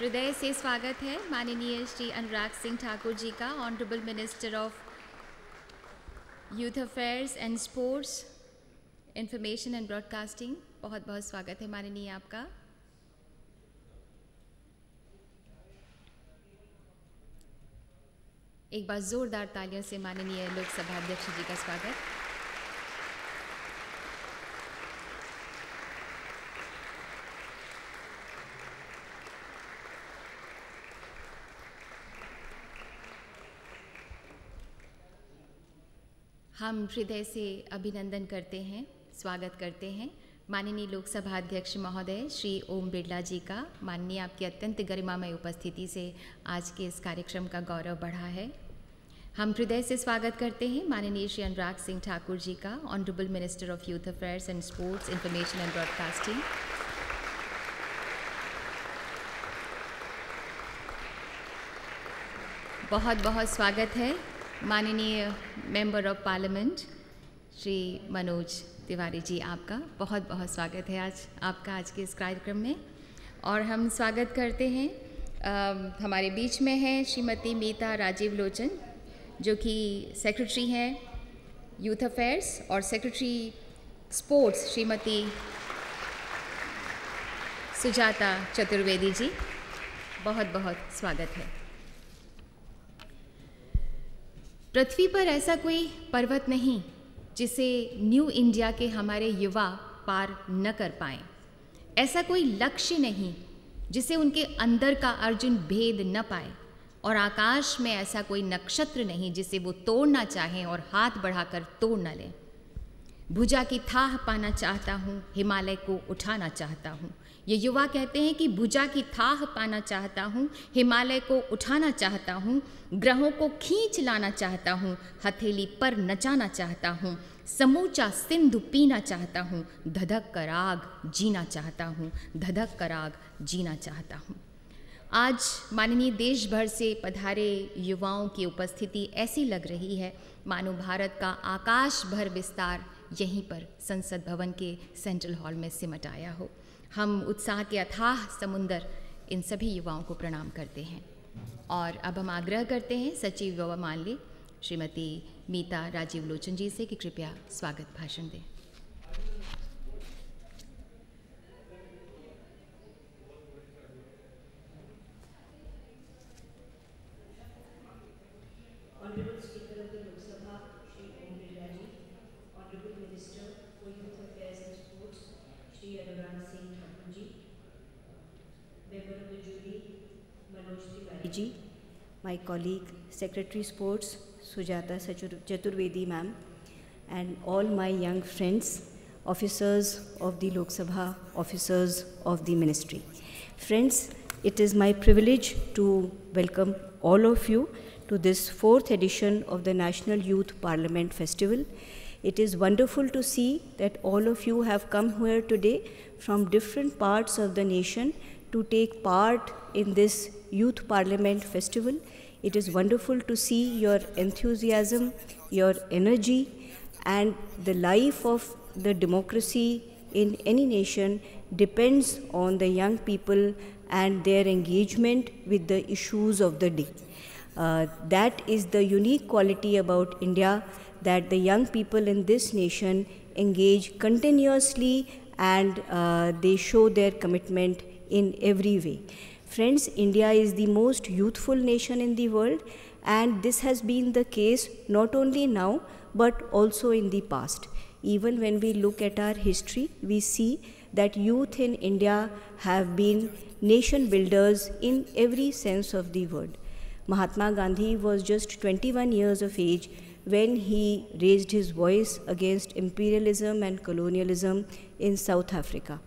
हृदय से स्वागत है माननीय श्री अनुराग सिंह ठाकुर जी का honourable minister of youth affairs and sports information and broadcasting बहुत बहुत स्वागत है माननीय आपका एक बार जोरदार तालियों से माननीय लोकसभा अध्यक्ष जी का स्वागत हम हृदय से अभिनंदन करते हैं स्वागत करते हैं माननीय लोकसभा अध्यक्ष महोदय श्री ओम बिरला जी का माननीय आपकी अत्यंत गरिमामय उपस्थिति से आज के इस कार्यक्रम का गौरव बढ़ा है हम हृदय से स्वागत करते हैं माननीय श्री अनुराग सिंह ठाकुर जी का honourable minister of youth affairs and sports information and broadcasting बहुत बहुत स्वागत है माननीय member of parliament Shri Manoj Tiwari ji आपका बहुत बहुत स्वागत है आज आपका आज के इस कार्यक्रम में और हम स्वागत करते हैं आ, हमारे बीच में हैं श्रीमती मीता राजीव लोचन जो कि सेक्रेटरी हैं यूथ अफेयर्स और सेक्रेटरी स्पोर्ट्स श्रीमती सुजाता चतुर्वेदी जी बहुत बहुत स्वागत है पृथ्वी पर ऐसा कोई पर्वत नहीं जिसे न्यू इंडिया के हमारे युवा पार न कर पाए ऐसा कोई लक्ष्य नहीं जिसे उनके अंदर का अर्जुन भेद न पाए और आकाश में ऐसा कोई नक्षत्र नहीं जिसे वो तोड़ना चाहें और हाथ बढ़ाकर तोड़ न लें भुजा की थाह पाना चाहता हूँ हिमालय को उठाना चाहता हूँ ये युवा कहते हैं कि भुजा की थाह पाना चाहता हूँ हिमालय को उठाना चाहता हूँ ग्रहों को खींच लाना चाहता हूँ हथेली पर नचाना चाहता हूँ समूचा सिंधु पीना चाहता हूँ धधक कर आग जीना चाहता हूँ धधक कर आग जीना चाहता हूँ आज माननीय देश भर से पधारे युवाओं की उपस्थिति ऐसी लग रही है मानो भारत का आकाश भर विस्तार यहीं पर संसद भवन के सेंट्रल हॉल में सिमट आया हो हम उत्साह के अथाह समुंदर इन सभी युवाओं को प्रणाम करते हैं और अब हम आग्रह करते हैं सचिव युवा मानले श्रीमती मीता राजीव लोचन जी से कि कृपया स्वागत भाषण दें my colleague, Secretary Sports, Sujata Chaturvedi ma'am, and all my young friends, officers of the Lok Sabha, officers of the ministry. Friends, it is my privilege to welcome all of you to this fourth edition of the National Youth Parliament Festival. It is wonderful to see that all of you have come here today from different parts of the nation to take part in this Youth Parliament Festival. It is wonderful to see your enthusiasm, your energy, and the life of the democracy in any nation depends on the young people and their engagement with the issues of the day. Uh, that is the unique quality about India that the young people in this nation engage continuously and uh, they show their commitment in every way. Friends, India is the most youthful nation in the world and this has been the case not only now but also in the past. Even when we look at our history, we see that youth in India have been nation builders in every sense of the word. Mahatma Gandhi was just 21 years of age when he raised his voice against imperialism and colonialism in South Africa.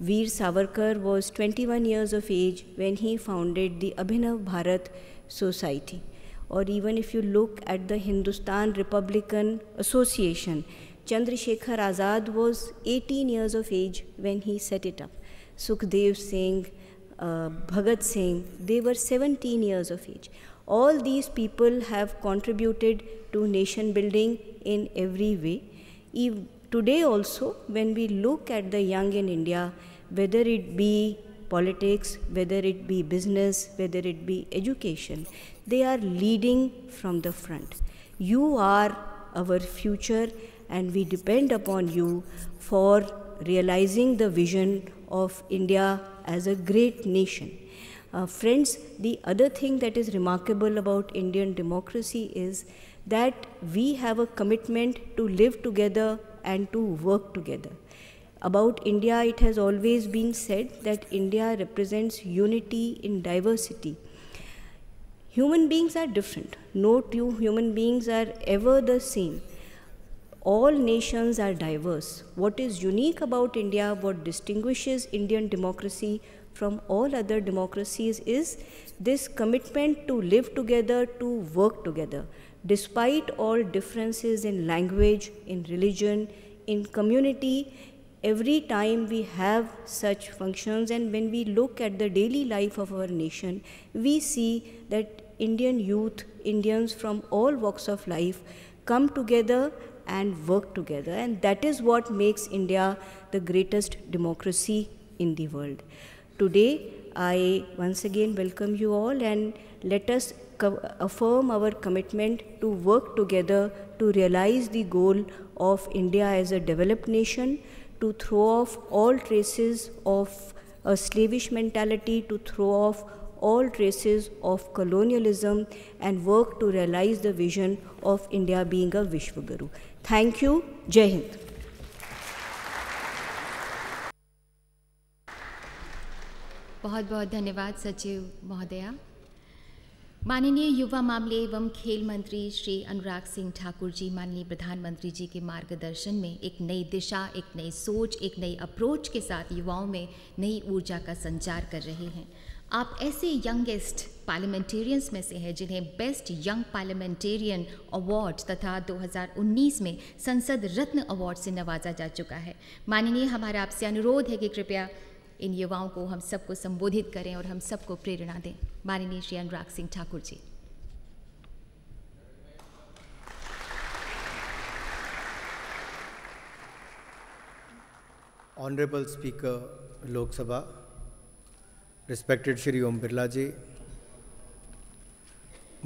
Veer Savarkar was 21 years of age when he founded the Abhinav Bharat Society. Or even if you look at the Hindustan Republican Association, Chandrasekhar Azad was 18 years of age when he set it up. Sukhdev Singh, uh, Bhagat Singh, they were 17 years of age. All these people have contributed to nation building in every way today also, when we look at the young in India, whether it be politics, whether it be business, whether it be education, they are leading from the front. You are our future, and we depend upon you for realizing the vision of India as a great nation. Uh, friends, the other thing that is remarkable about Indian democracy is that we have a commitment to live together and to work together. About India, it has always been said that India represents unity in diversity. Human beings are different. No two human beings are ever the same. All nations are diverse. What is unique about India, what distinguishes Indian democracy from all other democracies is this commitment to live together, to work together despite all differences in language, in religion, in community, every time we have such functions and when we look at the daily life of our nation, we see that Indian youth, Indians from all walks of life come together and work together. And that is what makes India the greatest democracy in the world. Today, I once again welcome you all and let us affirm our commitment to work together to realize the goal of India as a developed nation, to throw off all traces of a slavish mentality, to throw off all traces of colonialism and work to realize the vision of India being a Vishwaguru. Thank you. Jai Hind. बहुत बहुत धन्यवाद सचिव महोदया माननीय युवा मामले एवं खेल मंत्री श्री अनुराग सिंह ठाकुर जी माननीय प्रधानमंत्री जी के मार्गदर्शन में एक नई दिशा एक नई सोच एक नई अप्रोच के साथ युवाओं में नई ऊर्जा का संचार कर रहे हैं आप ऐसे यंगेस्ट पार्लियामेंटेरियंस में से हैं जिन्हें बेस्ट यंग पार्लियामेंटेरियन अवार्ड तथा 2019 में संसद रत्न अवार्ड से नवाजा जा चुका है माननीय हमारा आपसे अनुरोध है कि कृपया इन युवाओं को हम सबको संबोधित करें और हम सबको प्रेरणा दें माननीय Shri Anurag Singh Thakur ji honourable speaker Lok Sabha respected Shri Om Birla ji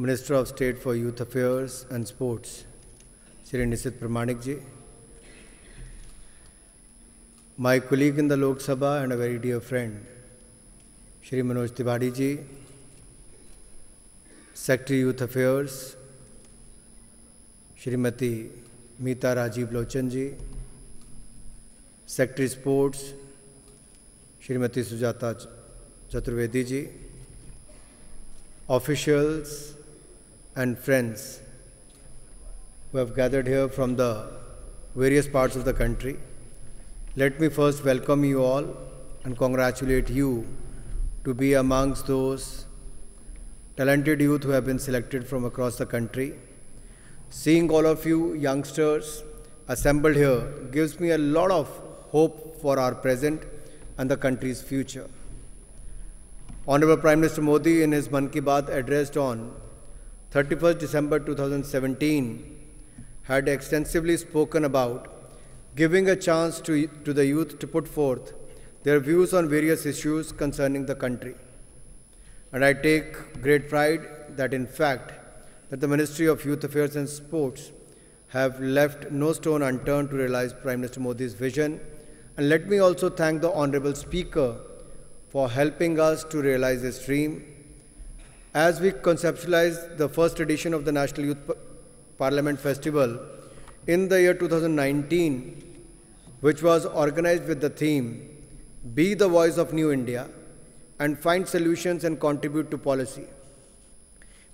minister of state for youth affairs and sports Shri Nisith Pramanik ji my colleague in the Lok Sabha and a very dear friend, Shri Manoj Tiwadi ji, Secretary Youth Affairs, Shrimati Meeta Rajiv Lochan ji, Secretary Sports, Shrimati Sujata Chaturvedi ji, officials and friends who have gathered here from the various parts of the country. Let me first welcome you all and congratulate you to be amongst those talented youth who have been selected from across the country. Seeing all of you youngsters assembled here gives me a lot of hope for our present and the country's future. Honorable Prime Minister Modi in his ki Baat address on 31st December 2017 had extensively spoken about giving a chance to, to the youth to put forth their views on various issues concerning the country. And I take great pride that in fact that the Ministry of Youth Affairs and Sports have left no stone unturned to realize Prime Minister Modi's vision. And let me also thank the Honorable Speaker for helping us to realize this dream. As we conceptualize the first edition of the National Youth Parliament Festival, in the year 2019, which was organized with the theme Be the Voice of New India and Find Solutions and Contribute to Policy.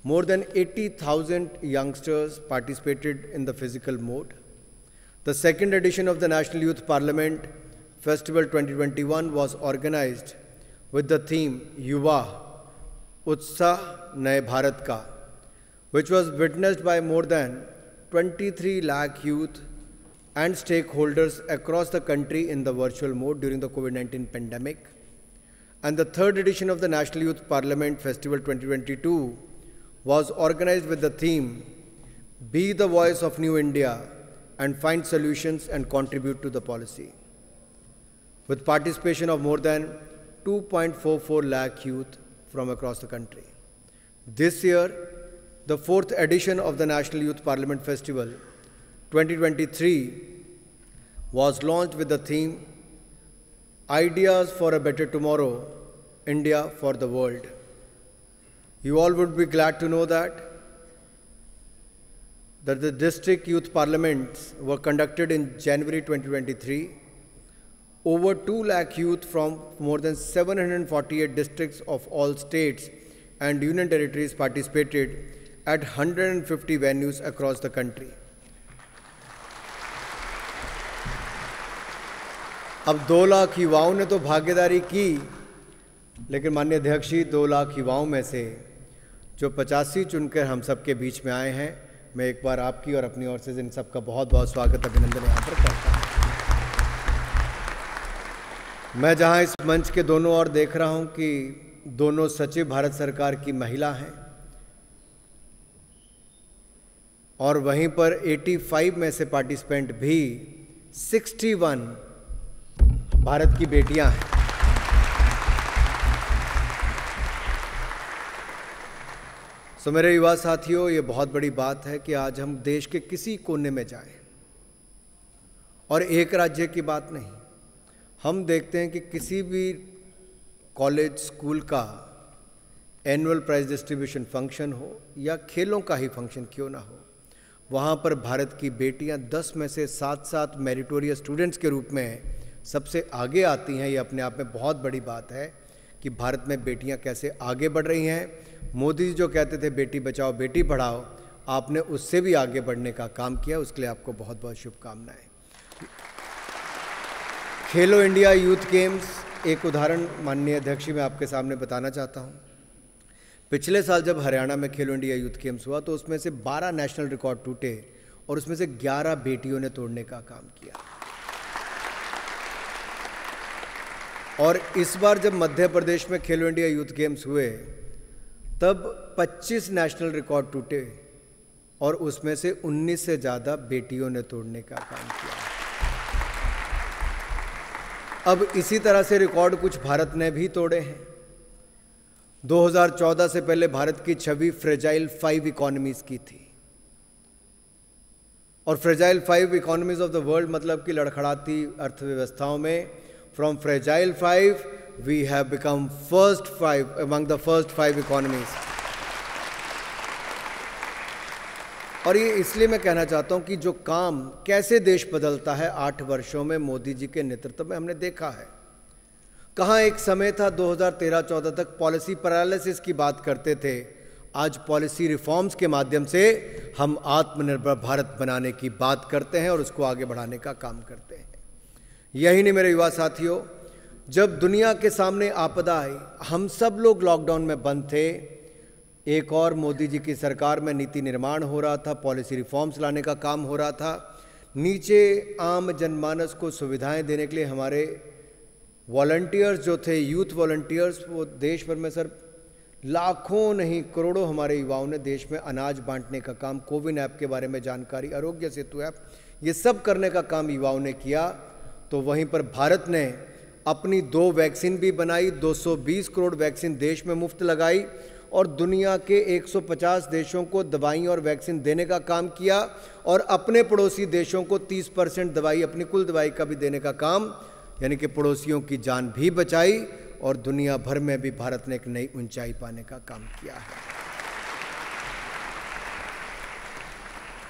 More than 80,000 youngsters participated in the physical mode. The second edition of the National Youth Parliament Festival 2021 was organized with the theme Yuva Utsa Naye Bharat Ka, which was witnessed by more than 23 lakh youth and stakeholders across the country in the virtual mode during the COVID 19 pandemic. And the third edition of the National Youth Parliament Festival 2022 was organized with the theme Be the Voice of New India and find solutions and contribute to the policy. With participation of more than 2.44 lakh youth from across the country. This year, the fourth edition of the National Youth Parliament Festival 2023 was launched with the theme Ideas for a Better Tomorrow India for the World. You all would be glad to know that that the district youth parliaments were conducted in January 2023 over 2 lakh youth from more than 748 districts of all states and union territories participated at 150 venues across the country. अब दो लाख युवाओं ने तो भागीदारी की लेकिन माननीय अध्यक्ष जी दो लाख युवाओं में से जो पचासी चुनकर हम सबके बीच में आए हैं मैं एक बार आपकी और अपनी ओर से इन सबका बहुत बहुत स्वागत अभिनंदन यहाँ पर करता हूँ मैं जहाँ इस मंच के दोनों ओर देख रहा हूँ कि दोनों सचिव भारत सरकार की महिला हैं और वहीं पर 85 में से पार्टिसिपेंट भी 61 भारत की बेटियां हैं सो मेरे युवा साथियों ये बहुत बड़ी बात है कि आज हम देश के किसी कोने में जाएं और एक राज्य की बात नहीं हम देखते हैं कि किसी भी कॉलेज स्कूल का एनुअल प्राइज डिस्ट्रीब्यूशन फंक्शन हो या खेलों का ही फंक्शन क्यों ना हो वहाँ पर भारत की बेटियाँ दस में से सात सात मेरिटोरियस स्टूडेंट्स के रूप में सबसे आगे आती हैं ये अपने आप में बहुत बड़ी बात है कि भारत में बेटियाँ कैसे आगे बढ़ रही हैं मोदी जी जो कहते थे बेटी बचाओ बेटी पढ़ाओ आपने उससे भी आगे बढ़ने का काम किया उसके लिए आपको बहुत बहुत शुभकामनाएं खेलो इंडिया यूथ गेम्स एक उदाहरण माननीय अध्यक्ष मैं आपके सामने बताना चाहता हूँ पिछले साल जब हरियाणा में खेलो इंडिया यूथ गेम्स हुआ तो उसमें से 12 नेशनल रिकॉर्ड टूटे और उसमें से 11 बेटियों ने तोड़ने का काम किया और इस बार जब मध्य प्रदेश में खेलो इंडिया यूथ गेम्स हुए तब 25 नेशनल रिकॉर्ड टूटे और उसमें से 19 से ज़्यादा बेटियों ने तोड़ने का काम किया अब इसी तरह से रिकॉर्ड कुछ भारत ने भी तोड़े हैं 2014 से पहले भारत की छवि फ्रेजाइल फाइव इकोनॉमीज की थी और fragile five economies of the world मतलब कि लड़खड़ाती अर्थव्यवस्थाओं में from fragile five we have become first five among the first five economies और ये इसलिए मैं कहना चाहता हूँ कि जो काम कैसे देश बदलता है आठ वर्षों में मोदी जी के नेतृत्व में हमने देखा है कहाँ एक समय था 2013-14 तक पॉलिसी पैरालिसिस की बात करते थे आज पॉलिसी रिफॉर्म्स के माध्यम से हम आत्मनिर्भर भारत बनाने की बात करते हैं और उसको आगे बढ़ाने का काम करते हैं यही नहीं मेरे युवा साथियों जब दुनिया के सामने आपदा आई हम सब लोग लॉकडाउन में बंद थे एक और मोदी जी की सरकार में नीति निर्माण हो रहा था पॉलिसी रिफॉर्म्स लाने का काम हो रहा था नीचे आम जनमानस को सुविधाएं देने के लिए हमारे वॉल्टियर्स जो थे यूथ वॉल्टियर्स वो देश भर में सर लाखों नहीं करोड़ों हमारे युवाओं ने देश में अनाज बांटने का काम कोविन ऐप के बारे में जानकारी आरोग्य सेतु ऐप ये सब करने का काम युवाओं ने किया तो वहीं पर भारत ने अपनी दो वैक्सीन भी बनाई 220 करोड़ वैक्सीन देश में मुफ्त लगाई और दुनिया के 150 देशों को दवाई और वैक्सीन देने का काम किया और अपने पड़ोसी देशों को 30 परसेंट दवाई अपनी कुल दवाई का भी देने का काम यानी कि पड़ोसियों की जान भी बचाई और दुनिया भर में भी भारत ने एक नई ऊंचाई पाने का काम किया है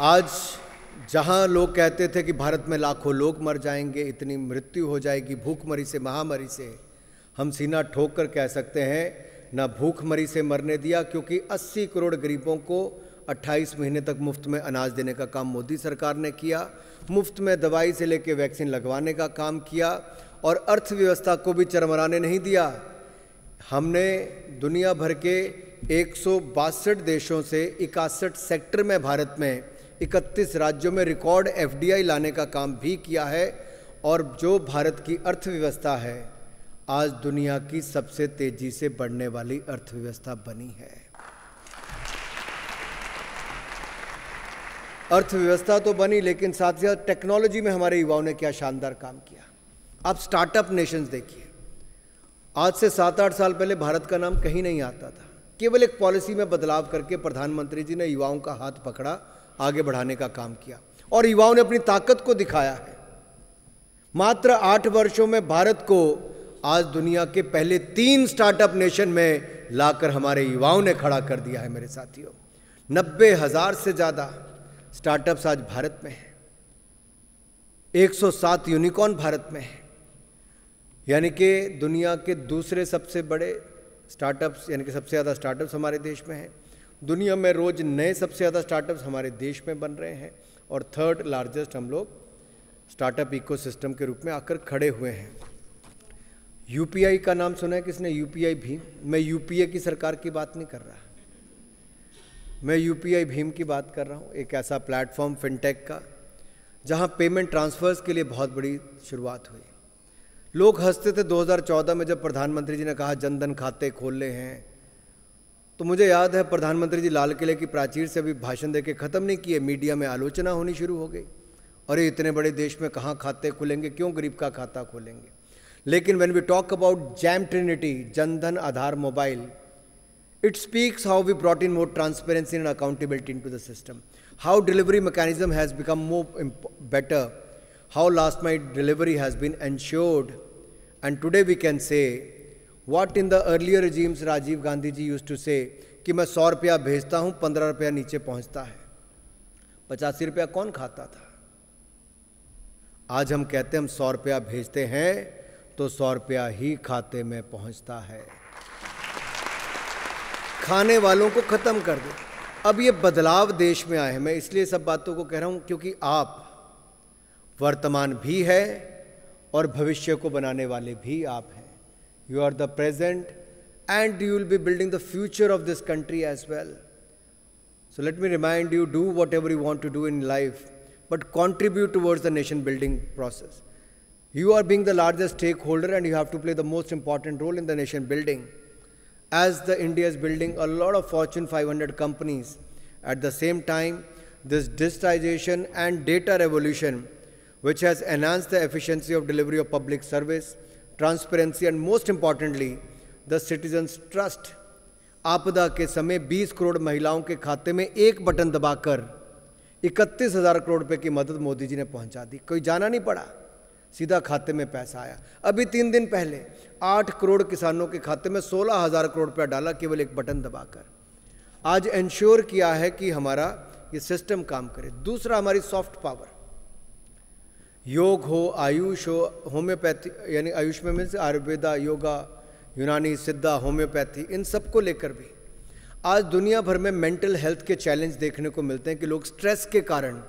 आज जहां लोग कहते थे कि भारत में लाखों लोग मर जाएंगे इतनी मृत्यु हो जाएगी भूखमरी से महामारी से हम सीना ठोक कर कह सकते हैं ना भूखमरी से मरने दिया क्योंकि 80 करोड़ गरीबों को 28 महीने तक मुफ्त में अनाज देने का काम मोदी सरकार ने किया मुफ्त में दवाई से लेकर वैक्सीन लगवाने का काम किया और अर्थव्यवस्था को भी चरमराने नहीं दिया हमने दुनिया भर के एक देशों से इकसठ सेक्टर में भारत में 31 राज्यों में रिकॉर्ड एफडीआई लाने का काम भी किया है और जो भारत की अर्थव्यवस्था है आज दुनिया की सबसे तेज़ी से बढ़ने वाली अर्थव्यवस्था बनी है अर्थव्यवस्था तो बनी लेकिन साथ ही साथ टेक्नोलॉजी में हमारे युवाओं ने क्या शानदार काम किया आप स्टार्टअप नेशंस देखिए आज से सात आठ साल पहले भारत का नाम कहीं नहीं आता था केवल एक पॉलिसी में बदलाव करके प्रधानमंत्री जी ने युवाओं का हाथ पकड़ा आगे बढ़ाने का काम किया और युवाओं ने अपनी ताकत को दिखाया है मात्र आठ वर्षों में भारत को आज दुनिया के पहले तीन स्टार्टअप नेशन में लाकर हमारे युवाओं ने खड़ा कर दिया है मेरे साथियों नब्बे हज़ार से ज़्यादा स्टार्टअप्स आज भारत में हैं 107 यूनिकॉर्न भारत में है यानी कि दुनिया के दूसरे सबसे बड़े स्टार्टअप्स यानी कि सबसे ज़्यादा स्टार्टअप्स हमारे देश में हैं दुनिया में रोज़ नए सबसे ज़्यादा स्टार्टअप्स हमारे देश में बन रहे हैं और थर्ड लार्जेस्ट हम लोग स्टार्टअप इकोसिस्टम के रूप में आकर खड़े हुए हैं यूपीआई का नाम सुना है किसने यूपीआई भी मैं यूपीए की सरकार की बात नहीं कर रहा मैं यूपीआई भीम की बात कर रहा हूँ एक ऐसा प्लेटफॉर्म फिनटेक का जहाँ पेमेंट ट्रांसफ़र्स के लिए बहुत बड़ी शुरुआत हुई लोग हंसते थे 2014 में जब प्रधानमंत्री जी ने कहा जनधन खाते खोल ले हैं तो मुझे याद है प्रधानमंत्री जी लाल किले की प्राचीर से अभी भाषण दे के ख़त्म नहीं किए मीडिया में आलोचना होनी शुरू हो गई अरे इतने बड़े देश में कहाँ खाते खुलेंगे क्यों गरीब का खाता खोलेंगे लेकिन when we talk about JAM trinity Jan Dhan Aadhaar mobile It speaks how we brought in more transparency and accountability into the system, how delivery mechanism has become more better, how last mile delivery has been ensured, and today we can say what in the earlier regimes Rajiv Gandhi ji used to say कि मैं सौ रुपया भेजता हूँ पंद्रह रुपया नीचे पहुँचता है पचासी रुपया कौन खाता था आज हम कहते हैं हम सौ रुपया भेजते हैं तो सौ रुपया ही खाते में पहुँचता है खाने वालों को ख़त्म कर दो अब ये बदलाव देश में आए हैं मैं इसलिए सब बातों को कह रहा हूँ क्योंकि आप वर्तमान भी है और भविष्य को बनाने वाले भी आप हैं you are the present and you will be building the future of this country as well so let me remind you do whatever you want to do in life but contribute towards the nation building process you are being the largest stakeholder and you have to play the most important role in the nation building as the India is building a lot of Fortune 500 companies. At the same time, this digitization and data revolution, which has enhanced the efficiency of delivery of public service, transparency, and most importantly, the citizens' trust. आपदा के समय 20 करोड़ महिलाओं के खाते में एक button दबाकर 31,000 करोड़ रुपए की मदद मोदी जी ने पहुंचा दी कोई जाना नहीं पड़ा सीधा खाते में पैसा आया अभी तीन दिन पहले आठ करोड़ किसानों के खाते में सोलह हज़ार करोड़ रुपया डाला केवल एक बटन दबाकर आज इंश्योर किया है कि हमारा ये सिस्टम काम करे दूसरा हमारी सॉफ्ट पावर योग हो आयुष हो होम्योपैथी यानी आयुष में मीन्स आयुर्वेदा योगा यूनानी सिद्धा होम्योपैथी इन सबको लेकर भी आज दुनिया भर में मेंटल हेल्थ के चैलेंज देखने को मिलते हैं कि लोग स्ट्रेस के कारण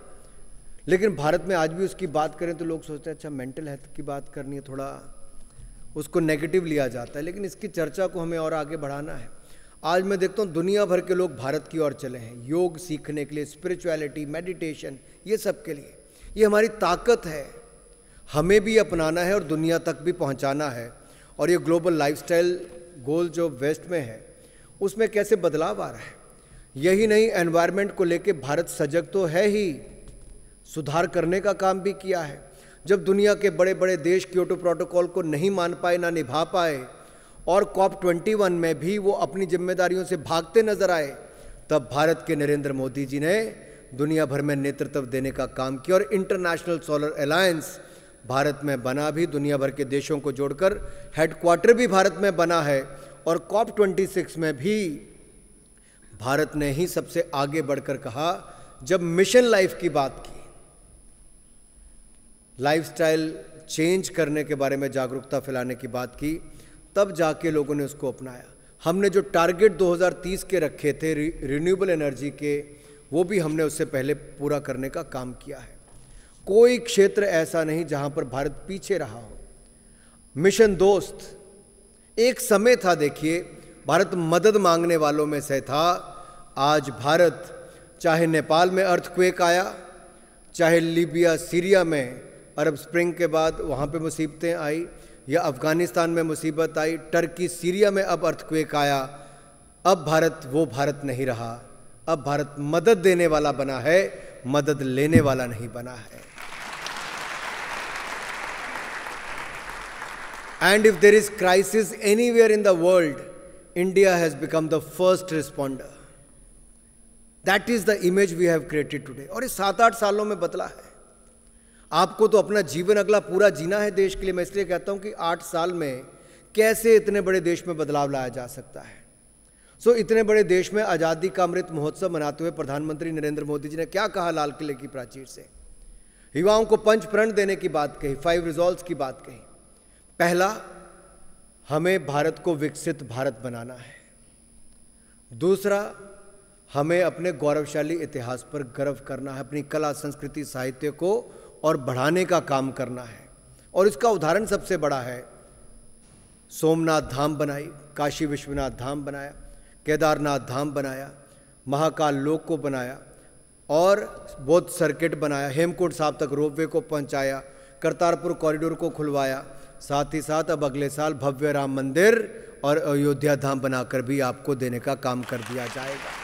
लेकिन भारत में आज भी उसकी बात करें तो लोग सोचते हैं अच्छा मेंटल हेल्थ की बात करनी है थोड़ा उसको नेगेटिव लिया जाता है लेकिन इसकी चर्चा को हमें और आगे बढ़ाना है आज मैं देखता हूँ दुनिया भर के लोग भारत की ओर चले हैं योग सीखने के लिए स्पिरिचुअलिटी मेडिटेशन ये सब के लिए ये हमारी ताकत है हमें भी अपनाना है और दुनिया तक भी पहुँचाना है और ये ग्लोबल लाइफ गोल जो वेस्ट में है उसमें कैसे बदलाव आ रहा है यही नहीं एनवायरनमेंट को लेके भारत सजग तो है ही सुधार करने का काम भी किया है जब दुनिया के बड़े बड़े देश क्योटो प्रोटोकॉल को नहीं मान पाए ना निभा पाए और कॉप 21 में भी वो अपनी जिम्मेदारियों से भागते नजर आए तब भारत के नरेंद्र मोदी जी ने दुनिया भर में नेतृत्व देने का काम किया और इंटरनेशनल सोलर अलायंस भारत में बना भी दुनिया भर के देशों को जोड़कर हेडक्वार्टर भी भारत में बना है और कॉप 26 में भी भारत ने ही सबसे आगे बढ़कर कहा जब मिशन लाइफ की बात की लाइफस्टाइल चेंज करने के बारे में जागरूकता फैलाने की बात की तब जाके लोगों ने उसको अपनाया हमने जो टारगेट 2030 के रखे थे रिन्यूएबल एनर्जी के वो भी हमने उससे पहले पूरा करने का काम किया है कोई क्षेत्र ऐसा नहीं जहां पर भारत पीछे रहा हो मिशन दोस्त एक समय था देखिए भारत मदद मांगने वालों में से था आज भारत चाहे नेपाल में अर्थक्वेक आया चाहे लीबिया सीरिया में अरब स्प्रिंग के बाद वहाँ पे मुसीबतें आई या अफ़गानिस्तान में मुसीबत आई टर्की सीरिया में अब अर्थक्वेक आया अब भारत वो भारत नहीं रहा अब भारत मदद देने वाला बना है मदद लेने वाला नहीं बना है and if there is crisis anywhere in the world India has become the first responder that is the image we have created today और इस सात आठ सालों में बदला है आपको तो अपना जीवन अगला पूरा जीना है देश के लिए मैं इसलिए कहता हूं कि आठ साल में कैसे इतने बड़े देश में बदलाव लाया जा सकता है सो so, इतने बड़े देश में आज़ादी का अमृत महोत्सव मनाते हुए प्रधानमंत्री नरेंद्र मोदी जी ने क्या कहा लाल किले की प्राचीर से युवाओं को पंच प्रण देने की बात कही फाइव रिजॉल्व की बात कही पहला हमें भारत को विकसित भारत बनाना है दूसरा हमें अपने गौरवशाली इतिहास पर गर्व करना है अपनी कला संस्कृति साहित्य को और बढ़ाने का काम करना है और इसका उदाहरण सबसे बड़ा है सोमनाथ धाम बनाई काशी विश्वनाथ धाम बनाया केदारनाथ धाम बनाया महाकाल लोक को बनाया और बौद्ध सर्किट बनाया हेमकुंड साहब तक रोपवे को पहुंचाया करतारपुर कॉरिडोर को खुलवाया साथ ही साथ अब अगले साल भव्य राम मंदिर और अयोध्या धाम बनाकर भी आपको देने का काम कर दिया जाएगा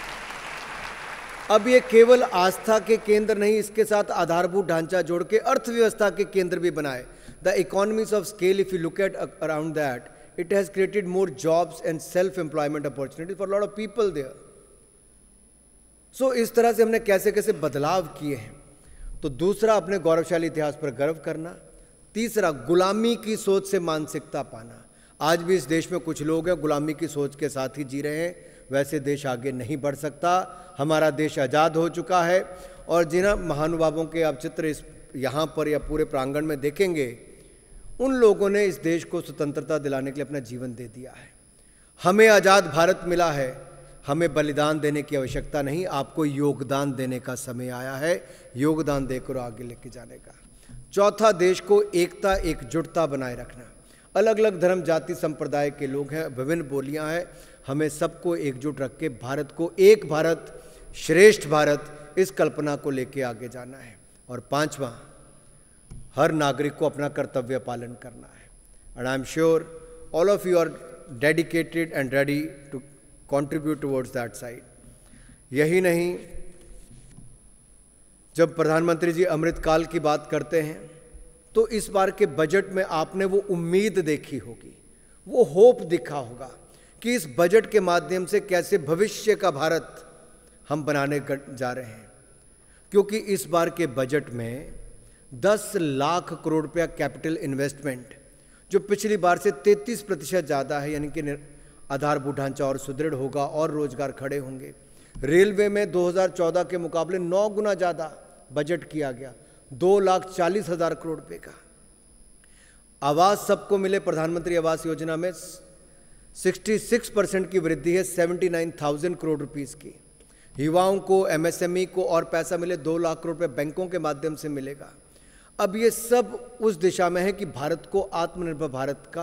अब ये केवल आस्था के केंद्र नहीं इसके साथ आधारभूत ढांचा जोड़ के अर्थव्यवस्था के केंद्र भी बनाए the economies of scale if you look at around that it has created more jobs and self employment opportunity for lot of people there so इस तरह से हमने कैसे कैसे बदलाव किए हैं तो दूसरा अपने गौरवशाली इतिहास पर गर्व करना तीसरा गुलामी की सोच से मानसिकता पाना आज भी इस देश में कुछ लोग हैं गुलामी की सोच के साथ ही जी रहे हैं वैसे देश आगे नहीं बढ़ सकता हमारा देश आज़ाद हो चुका है और जिन महानुभावों के आप चित्र इस यहाँ पर या पूरे प्रांगण में देखेंगे उन लोगों ने इस देश को स्वतंत्रता दिलाने के लिए अपना जीवन दे दिया है हमें आज़ाद भारत मिला है हमें बलिदान देने की आवश्यकता नहीं आपको योगदान देने का समय आया है योगदान देकर आगे लेके जाने का चौथा देश को एकता एकजुटता बनाए रखना अलग अलग धर्म जाति संप्रदाय के लोग हैं विभिन्न बोलियां हैं हमें सबको एकजुट रख के भारत को एक भारत श्रेष्ठ भारत इस कल्पना को लेके आगे जाना है और पांचवा हर नागरिक को अपना कर्तव्य पालन करना है and I am sure all of you are dedicated and ready to contribute towards that side यही नहीं जब प्रधानमंत्री जी अमृतकाल की बात करते हैं तो इस बार के बजट में आपने वो उम्मीद देखी होगी वो होप दिखा होगा कि इस बजट के माध्यम से कैसे भविष्य का भारत हम बनाने जा रहे हैं क्योंकि इस बार के बजट में 10 लाख करोड़ रुपया कैपिटल इन्वेस्टमेंट जो पिछली बार से 33 प्रतिशत ज़्यादा है यानी कि आधारभूत ढांचा और सुदृढ़ होगा और रोजगार खड़े होंगे रेलवे में 2014 के मुकाबले नौ गुना ज़्यादा बजट किया गया दो लाख चालीस हज़ार करोड़ रुपये का आवास सबको मिले प्रधानमंत्री आवास योजना में 66 परसेंट की वृद्धि है 79,000 करोड़ रुपीस की युवाओं को एमएसएमई को और पैसा मिले दो लाख करोड़ रुपये बैंकों के माध्यम से मिलेगा अब ये सब उस दिशा में है कि भारत को आत्मनिर्भर भारत का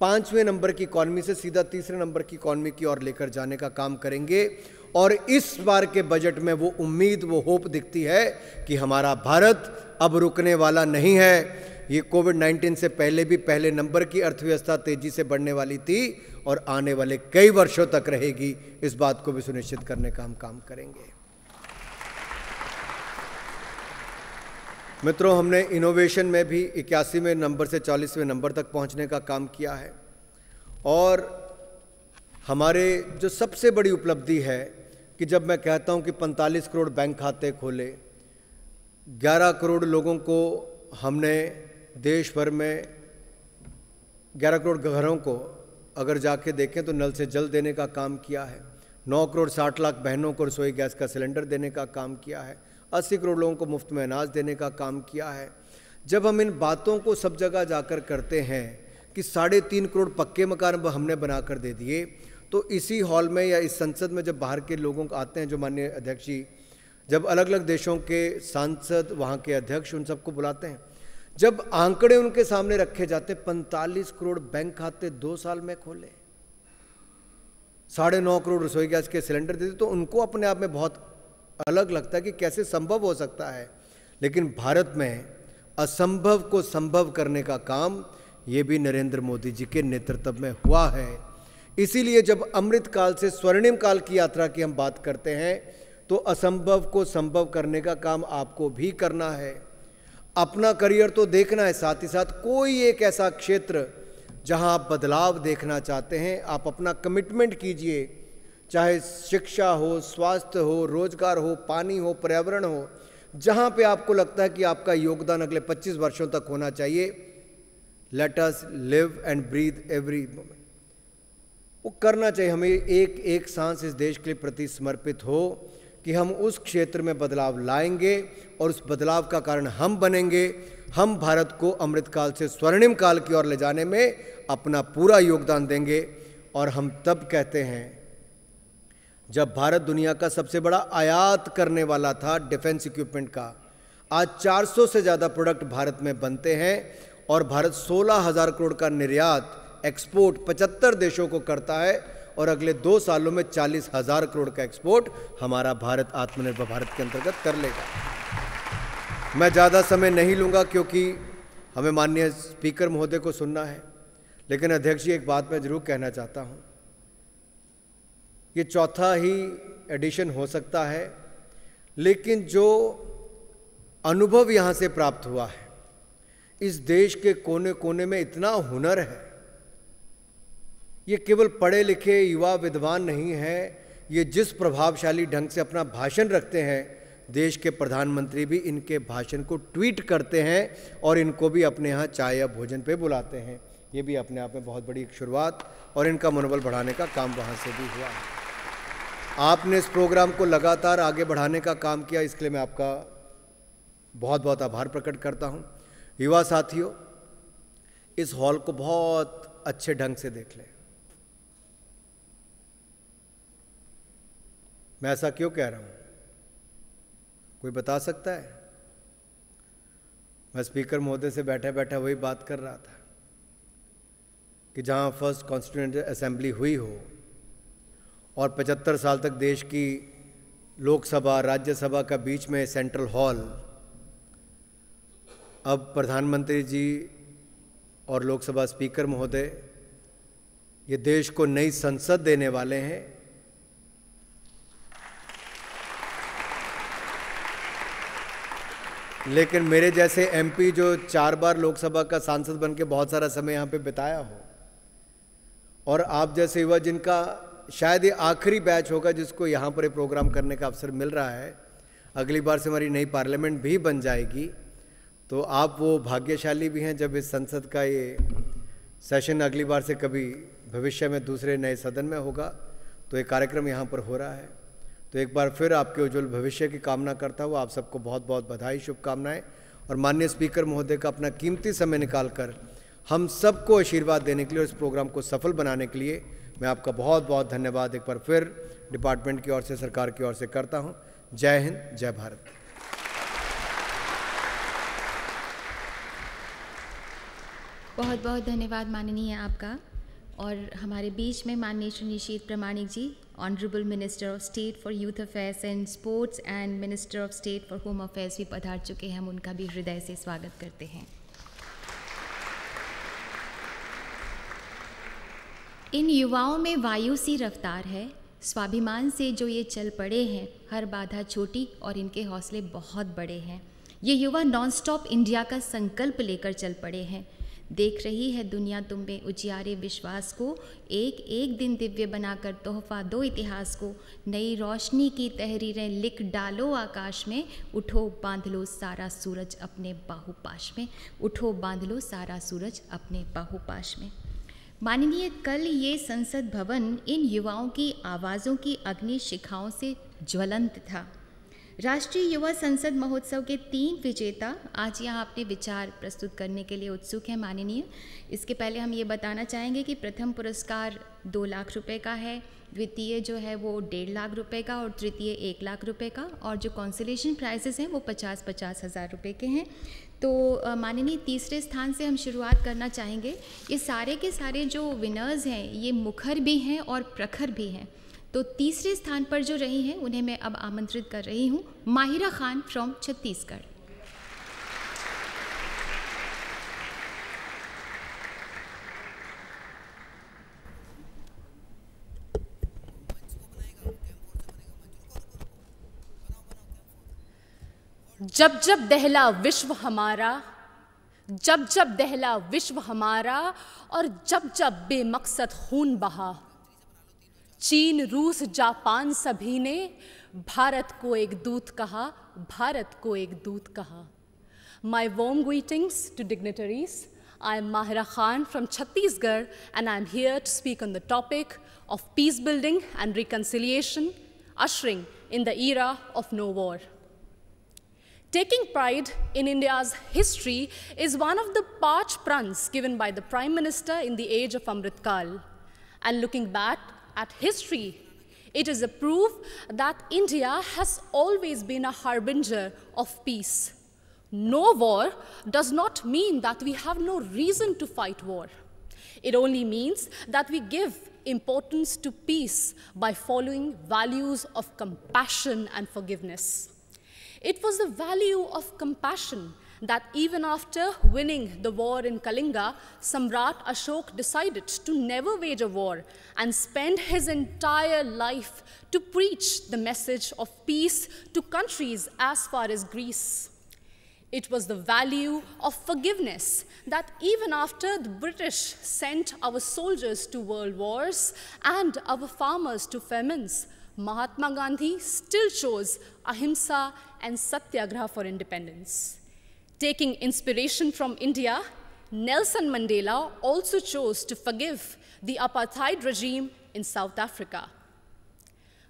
पांचवें नंबर की इकॉनमी से सीधा तीसरे नंबर की इकॉनमी की ओर लेकर जाने का काम करेंगे और इस बार के बजट में वो उम्मीद वो होप दिखती है कि हमारा भारत अब रुकने वाला नहीं है ये कोविड 19 से पहले भी पहले नंबर की अर्थव्यवस्था तेजी से बढ़ने वाली थी और आने वाले कई वर्षों तक रहेगी इस बात को भी सुनिश्चित करने का हम काम करेंगे मित्रों हमने इनोवेशन में भी इक्यासीवें नंबर से चालीसवें नंबर तक पहुंचने का काम किया है और हमारे जो सबसे बड़ी उपलब्धि है कि जब मैं कहता हूं कि 45 करोड़ बैंक खाते खोले 11 करोड़ लोगों को हमने देश भर में 11 करोड़ घरों को अगर जाके देखें तो नल से जल देने का काम किया है नौ करोड़ साठ लाख बहनों को रसोई गैस का सिलेंडर देने का काम किया है अस्सी करोड़ लोगों को मुफ्त में अनाज देने का काम किया है जब हम इन बातों को सब जगह जाकर करते हैं कि साढ़े तीन करोड़ पक्के मकान हमने बना कर दे दिए तो इसी हॉल में या इस संसद में जब बाहर के लोगों को आते हैं जो माननीय अध्यक्ष जी जब अलग अलग देशों के सांसद वहाँ के अध्यक्ष उन सबको बुलाते हैं जब आंकड़े उनके सामने रखे जाते 45 करोड़ बैंक खाते दो साल में खोले साढ़े नौ करोड़ रसोई गैस के सिलेंडर देते तो उनको अपने आप में बहुत अलग लगता है कि कैसे संभव हो सकता है लेकिन भारत में असंभव को संभव करने का काम ये भी नरेंद्र मोदी जी के नेतृत्व में हुआ है इसीलिए जब अमृत काल से स्वर्णिम काल की यात्रा की हम बात करते हैं तो असंभव को संभव करने का काम आपको भी करना है अपना करियर तो देखना है साथ ही साथ कोई एक ऐसा क्षेत्र जहां आप बदलाव देखना चाहते हैं आप अपना कमिटमेंट कीजिए चाहे शिक्षा हो स्वास्थ्य हो रोजगार हो पानी हो पर्यावरण हो जहां पे आपको लगता है कि आपका योगदान अगले 25 वर्षों तक होना चाहिए let us live and breathe every moment वो करना चाहिए हमें एक एक सांस इस देश के लिए प्रति समर्पित हो कि हम उस क्षेत्र में बदलाव लाएंगे और उस बदलाव का कारण हम बनेंगे हम भारत को अमृतकाल से स्वर्णिम काल की ओर ले जाने में अपना पूरा योगदान देंगे और हम तब कहते हैं जब भारत दुनिया का सबसे बड़ा आयात करने वाला था डिफेंस इक्विपमेंट का आज 400 से ज़्यादा प्रोडक्ट भारत में बनते हैं और भारत सोलह हज़ार करोड़ का निर्यात एक्सपोर्ट पचहत्तर देशों को करता है और अगले दो सालों में चालीस हजार करोड़ का एक्सपोर्ट हमारा भारत आत्मनिर्भर भारत के अंतर्गत कर लेगा मैं ज़्यादा समय नहीं लूँगा क्योंकि हमें माननीय स्पीकर महोदय को सुनना है लेकिन अध्यक्ष जी एक बात मैं जरूर कहना चाहता हूँ ये चौथा ही एडिशन हो सकता है लेकिन जो अनुभव यहाँ से प्राप्त हुआ है इस देश के कोने कोने में इतना हुनर है ये केवल पढ़े लिखे युवा विद्वान नहीं हैं ये जिस प्रभावशाली ढंग से अपना भाषण रखते हैं देश के प्रधानमंत्री भी इनके भाषण को ट्वीट करते हैं और इनको भी अपने यहाँ चाय या भोजन पे बुलाते हैं ये भी अपने आप में बहुत बड़ी एक शुरुआत और इनका मनोबल बढ़ाने का काम वहाँ से भी हुआ है आपने इस प्रोग्राम को लगातार आगे बढ़ाने का काम किया इसके लिए मैं आपका बहुत बहुत आभार प्रकट करता हूँ युवा साथियों इस हॉल को बहुत अच्छे ढंग से देख लें मैं ऐसा क्यों कह रहा हूँ कोई बता सकता है मैं स्पीकर महोदय से बैठे बैठे वही बात कर रहा था कि जहाँ फर्स्ट कॉन्स्टिट्यूंट असेंबली हुई हो और 75 साल तक देश की लोकसभा राज्यसभा का बीच में सेंट्रल हॉल अब प्रधानमंत्री जी और लोकसभा स्पीकर महोदय ये देश को नई संसद देने वाले हैं लेकिन मेरे जैसे एमपी जो चार बार लोकसभा का सांसद बन के बहुत सारा समय यहाँ पे बिताया हो और आप जैसे युवा जिनका शायद ये आखिरी बैच होगा जिसको यहाँ पर प्रोग्राम करने का अवसर मिल रहा है अगली बार से हमारी नई पार्लियामेंट भी बन जाएगी तो आप वो भाग्यशाली भी हैं जब इस संसद का ये सेशन अगली बार से कभी भविष्य में दूसरे नए सदन में होगा तो ये कार्यक्रम यहाँ पर हो रहा है तो एक बार फिर आपके उज्जवल भविष्य की कामना करता हूँ आप सबको बहुत बहुत बधाई शुभकामनाएं और माननीय स्पीकर महोदय का अपना कीमती समय निकाल कर हम सबको आशीर्वाद देने के लिए और इस प्रोग्राम को सफल बनाने के लिए मैं आपका बहुत बहुत धन्यवाद एक बार फिर डिपार्टमेंट की ओर से सरकार की ओर से करता हूँ जय हिंद जय भारत बहुत बहुत धन्यवाद माननीय आपका और हमारे बीच में माननीय Shri Nisith Pramanik ji honourable minister of state for youth affairs and sports and minister of state for home affairs भी पधार चुके हैं हम उनका भी हृदय से स्वागत करते हैं इन युवाओं में वायु सी रफ्तार है स्वाभिमान से जो ये चल पड़े हैं हर बाधा छोटी और इनके हौसले बहुत बड़े हैं ये युवा नॉनस्टॉप इंडिया का संकल्प लेकर चल पड़े हैं देख रही है दुनिया तुम में उजियारे विश्वास को एक एक दिन दिव्य बनाकर तोहफा दो इतिहास को नई रोशनी की तहरीरें लिख डालो आकाश में उठो बांध लो सारा सूरज अपने बाहुपाश में उठो बांध लो सारा सूरज अपने बाहुपाश में माननीय कल ये संसद भवन इन युवाओं की आवाज़ों की अग्नि शिखाओं से ज्वलंत था राष्ट्रीय युवा संसद महोत्सव के तीन विजेता आज यहाँ अपने विचार प्रस्तुत करने के लिए उत्सुक हैं माननीय इसके पहले हम ये बताना चाहेंगे कि प्रथम पुरस्कार दो लाख रुपए का है द्वितीय जो है वो डेढ़ लाख रुपए का और तृतीय एक लाख रुपए का और जो कॉन्सलेशन प्राइजेस हैं वो पचास पचास हज़ार रुपये के हैं तो माननीय तीसरे स्थान से हम शुरुआत करना चाहेंगे ये सारे के सारे जो विनर्स हैं ये मुखर भी हैं और प्रखर भी हैं तो तीसरे स्थान पर जो रही हैं उन्हें मैं अब आमंत्रित कर रही हूँ माहिरा खान फ्रॉम छत्तीसगढ़ जब जब दहला विश्व हमारा जब जब दहला विश्व हमारा और जब जब बेमकसद खून बहा चीन रूस जापान सभी ने भारत को एक दूत कहा भारत को एक दूत कहा my warm greetings to dignitaries I am Mahira Khan from Chhattisgarh and I am here to speak on the topic of peace building and reconciliation ushering in the era of no war Taking pride in India's history is one of the parch prants given by the Prime Minister in the age of Amritkal. And looking back at history. It is a proof that India has always been a harbinger of peace. No war does not mean that we have no reason to fight war. It only means that we give importance to peace by following values of compassion and forgiveness. It was the value of compassion that even after winning the war in Kalinga, Samrat Ashok decided to never wage a war and spend his entire life to preach the message of peace to countries as far as Greece. It was the value of forgiveness that even after the British sent our soldiers to world wars and our farmers to famines, Mahatma Gandhi still chose ahimsa and satyagraha for independence. Taking inspiration from India, Nelson Mandela also chose to forgive the apartheid regime in South Africa.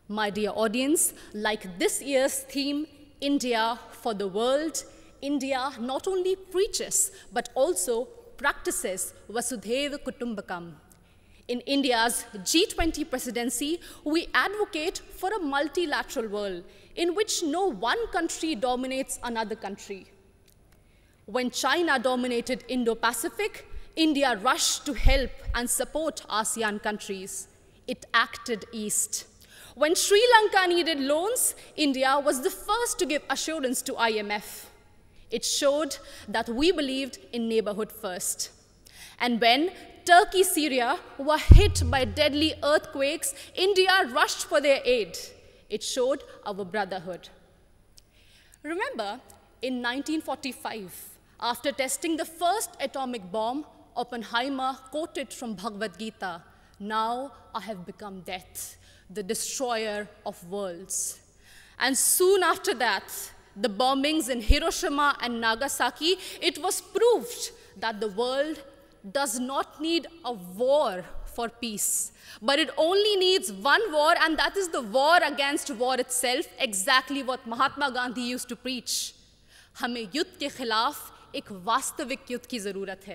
My dear audience, like this year's theme, India for the World, India not only preaches but also practices Vasudhaiva Kutumbakam. In India's G20 presidency, we advocate for a multilateral world in which no one country dominates another country. When China dominated Indo-Pacific, India rushed to help and support ASEAN countries. It acted east. When Sri Lanka needed loans, India was the first to give assurance to IMF. It showed that we believed in neighborhood first. And when Turkey, Syria were hit by deadly earthquakes, India rushed for their aid. It showed our brotherhood. Remember, in 1945, after testing the first atomic bomb, Oppenheimer quoted from Bhagavad Gita, Now I have become death, the destroyer of worlds. And soon after that, the bombings in Hiroshima and Nagasaki, it was proved that the world does not need a war for peace, but it only needs one war, and that is the war against war itself, exactly what Mahatma Gandhi used to preach. हमें युद्ध के खिलाफ एक वास्तविक युद्ध की जरूरत है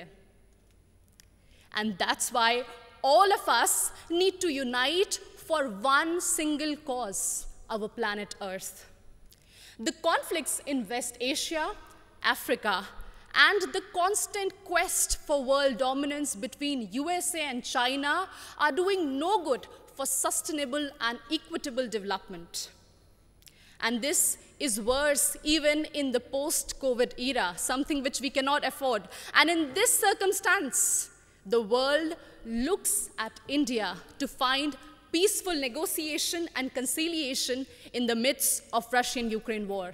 and that's why all of us need to unite for one single cause our a planet earth the conflicts in west Asia Africa and the constant quest for world dominance between U S and China are doing no good for sustainable and equitable development And this is worse even in the post COVID era, something which we cannot afford. And in this circumstance, the world looks at India to find peaceful negotiation and conciliation in the midst of Russian-Ukraine war.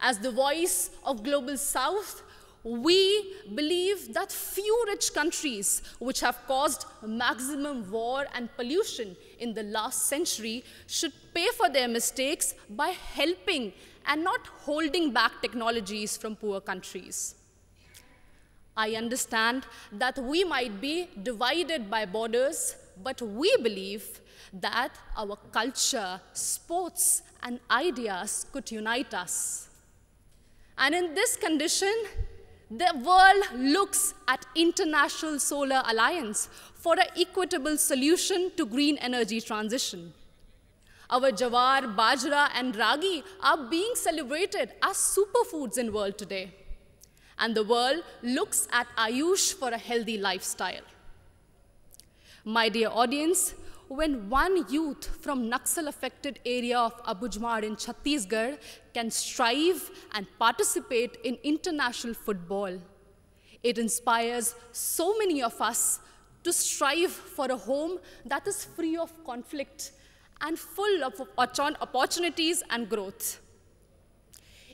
As the voice of Global South, we believe that few rich countries which have caused maximum war and pollution in the last century should pay for their mistakes by helping and not holding back technologies from poor countries. I understand that we might be divided by borders, but we believe that our culture, sports, and ideas could unite us. And in this condition, the world looks at International Solar Alliance for an equitable solution to green energy transition. Our jawar, bajra, and ragi are being celebrated as superfoods in world today. And the world looks at Ayush for a healthy lifestyle. My dear audience, when one youth from Naxal-affected area of Abujmar in Chhattisgarh can strive and participate in international football, it inspires so many of us to strive for a home that is free of conflict and full of opportunities and growth.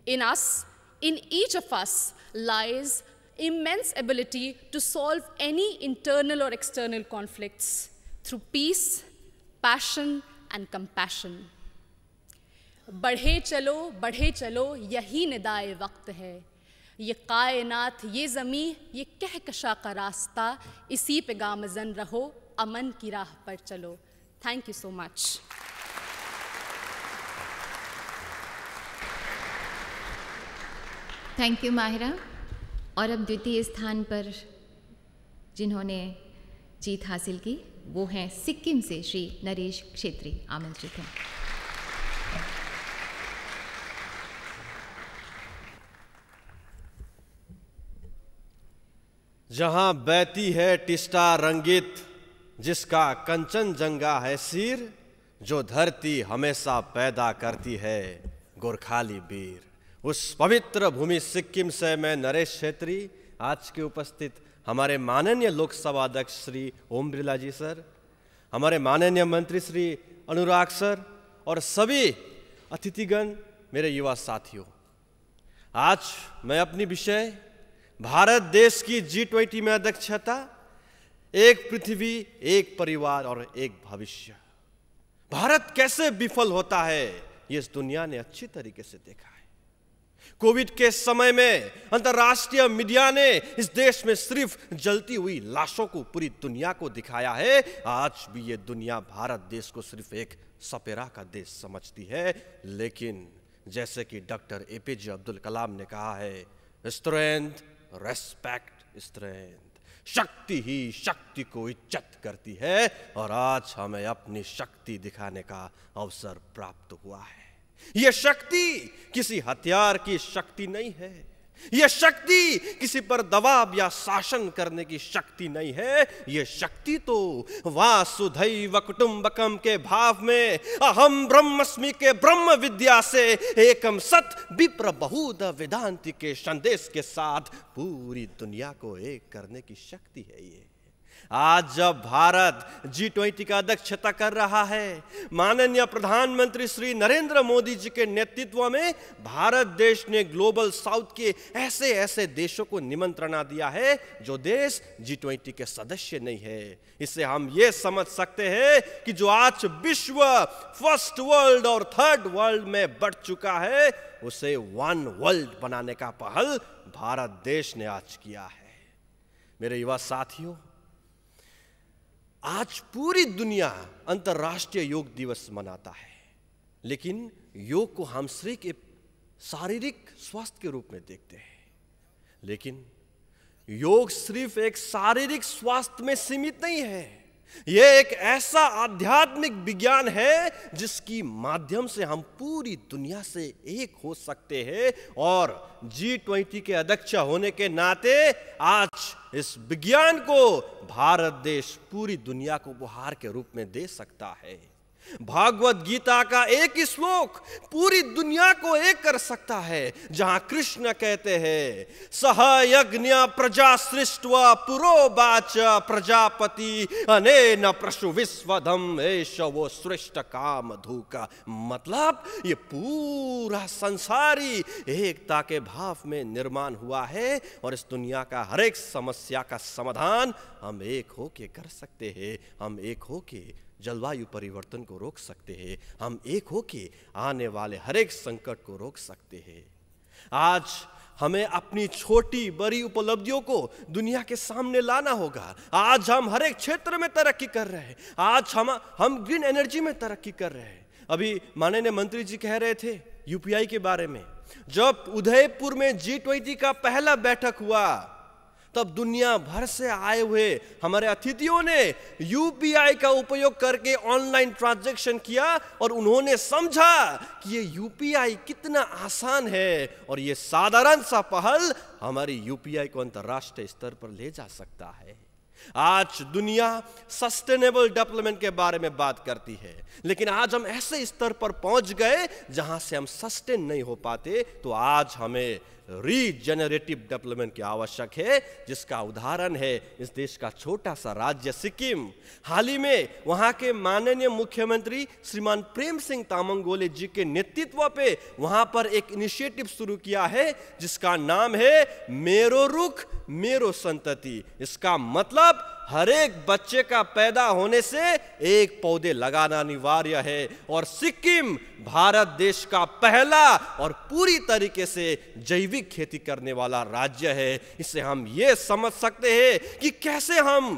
In us, in each of us, lies immense ability to solve any internal or external conflicts through peace, passion, and compassion. बढ़े चलो बढ़े चलो यही निदाए वक्त है ये कायनात ये ज़मी ये कहकशा का रास्ता इसी पे गामजन रहो अमन की राह पर चलो thank you so much thank you Mahira और अब द्वितीय स्थान पर जिन्होंने जीत हासिल की वो हैं सिक्किम से श्री नरेश क्षेत्री आमंत्रित हैं जहां बहती है टिस्टा रंगित जिसका कंचन जंगा है सिर जो धरती हमेशा पैदा करती है गोरखाली वीर उस पवित्र भूमि सिक्किम से मैं नरेश छेत्री आज के उपस्थित हमारे माननीय लोकसभा अध्यक्ष श्री ओम बिरला जी सर हमारे माननीय मंत्री श्री अनुराग सर और सभी अतिथिगण मेरे युवा साथियों आज मैं अपनी विषय भारत देश की जी ट्वेंटी में अध्यक्षता एक पृथ्वी एक परिवार और एक भविष्य भारत कैसे विफल होता है ये इस दुनिया ने अच्छी तरीके से देखा है कोविड के समय में अंतर्राष्ट्रीय मीडिया ने इस देश में सिर्फ जलती हुई लाशों को पूरी दुनिया को दिखाया है आज भी ये दुनिया भारत देश को सिर्फ एक सपेरा का देश समझती है लेकिन जैसे कि डॉक्टर एपीजे अब्दुल कलाम ने कहा है स्ट्रेंथ रेस्पेक्ट स्ट्रेंथ शक्ति ही शक्ति को इज्जत करती है और आज हमें अपनी शक्ति दिखाने का अवसर प्राप्त हुआ है यह शक्ति किसी हथियार की शक्ति नहीं है यह शक्ति किसी पर दबाव या शासन करने की शक्ति नहीं है यह शक्ति तो वासुधैव कुटुंबकम के भाव में अहम ब्रह्मस्मि के ब्रह्म विद्या से एकम सत विप्र बहुद वेदांति के संदेश के साथ पूरी दुनिया को एक करने की शक्ति है ये आज जब भारत जी ट्वेंटी का अध्यक्षता कर रहा है माननीय प्रधानमंत्री श्री नरेंद्र मोदी जी के नेतृत्व में भारत देश ने ग्लोबल साउथ के ऐसे ऐसे देशों को निमंत्रणा दिया है जो देश जी ट्वेंटी के सदस्य नहीं है इससे हम ये समझ सकते हैं कि जो आज विश्व फर्स्ट वर्ल्ड और थर्ड वर्ल्ड में बढ़ चुका है उसे वन वर्ल्ड बनाने का पहल भारत देश ने आज किया है मेरे युवा साथियों आज पूरी दुनिया अंतर्राष्ट्रीय योग दिवस मनाता है लेकिन योग को हम सिर्फ एक शारीरिक स्वास्थ्य के रूप में देखते हैं लेकिन योग सिर्फ एक शारीरिक स्वास्थ्य में सीमित नहीं है यह एक ऐसा आध्यात्मिक विज्ञान है जिसकी माध्यम से हम पूरी दुनिया से एक हो सकते हैं और जी ट्वेंटी के अध्यक्ष होने के नाते आज इस विज्ञान को भारत देश पूरी दुनिया को उपहार के रूप में दे सकता है भागवत गीता का एक श्लोक पूरी दुनिया को एक कर सकता है जहां कृष्ण कहते हैं सह यज्ञ प्रजा सृष्ट पुरोबाच प्रजापति अने न प्रशु विश्वधम एश वो सृष्ट काम धूका मतलब ये पूरा संसारी एकता के भाव में निर्माण हुआ है और इस दुनिया का हर एक समस्या का समाधान हम एक होके कर सकते हैं हम एक होके जलवायु परिवर्तन को रोक सकते हैं हम एक होके आने वाले हर एक संकट को रोक सकते हैं आज हमें अपनी छोटी बड़ी उपलब्धियों को दुनिया के सामने लाना होगा आज हम हर एक क्षेत्र में तरक्की कर रहे हैं आज हम हम ग्रीन एनर्जी में तरक्की कर रहे हैं अभी माननीय मंत्री जी कह रहे थे यूपीआई के बारे में जब उदयपुर में जी ट्वेंटी का पहला बैठक हुआ तब दुनिया भर से आए हुए हमारे अतिथियों ने यूपीआई का उपयोग करके ऑनलाइन ट्रांजैक्शन किया और उन्होंने समझा कि ये यूपीआई कितना आसान है और ये साधारण सा पहल हमारी यूपीआई को अंतर्राष्ट्रीय स्तर पर ले जा सकता है आज दुनिया सस्टेनेबल डेवलपमेंट के बारे में बात करती है लेकिन आज हम ऐसे स्तर पर पहुंच गए जहां से हम सस्टेन नहीं हो पाते तो आज हमें रीजेनरेटिव डेवलपमेंट की आवश्यक है जिसका उदाहरण है इस देश का छोटा सा राज्य सिक्किम हाल ही में वहां के माननीय मुख्यमंत्री श्रीमान प्रेम सिंह तामंगोले जी के नेतृत्व पे वहां पर एक इनिशिएटिव शुरू किया है जिसका नाम है मेरो रुख मेरो संतति इसका मतलब हर एक बच्चे का पैदा होने से एक पौधे लगाना अनिवार्य है और सिक्किम भारत देश का पहला और पूरी तरीके से जैविक खेती करने वाला राज्य है इससे हम ये समझ सकते हैं कि कैसे हम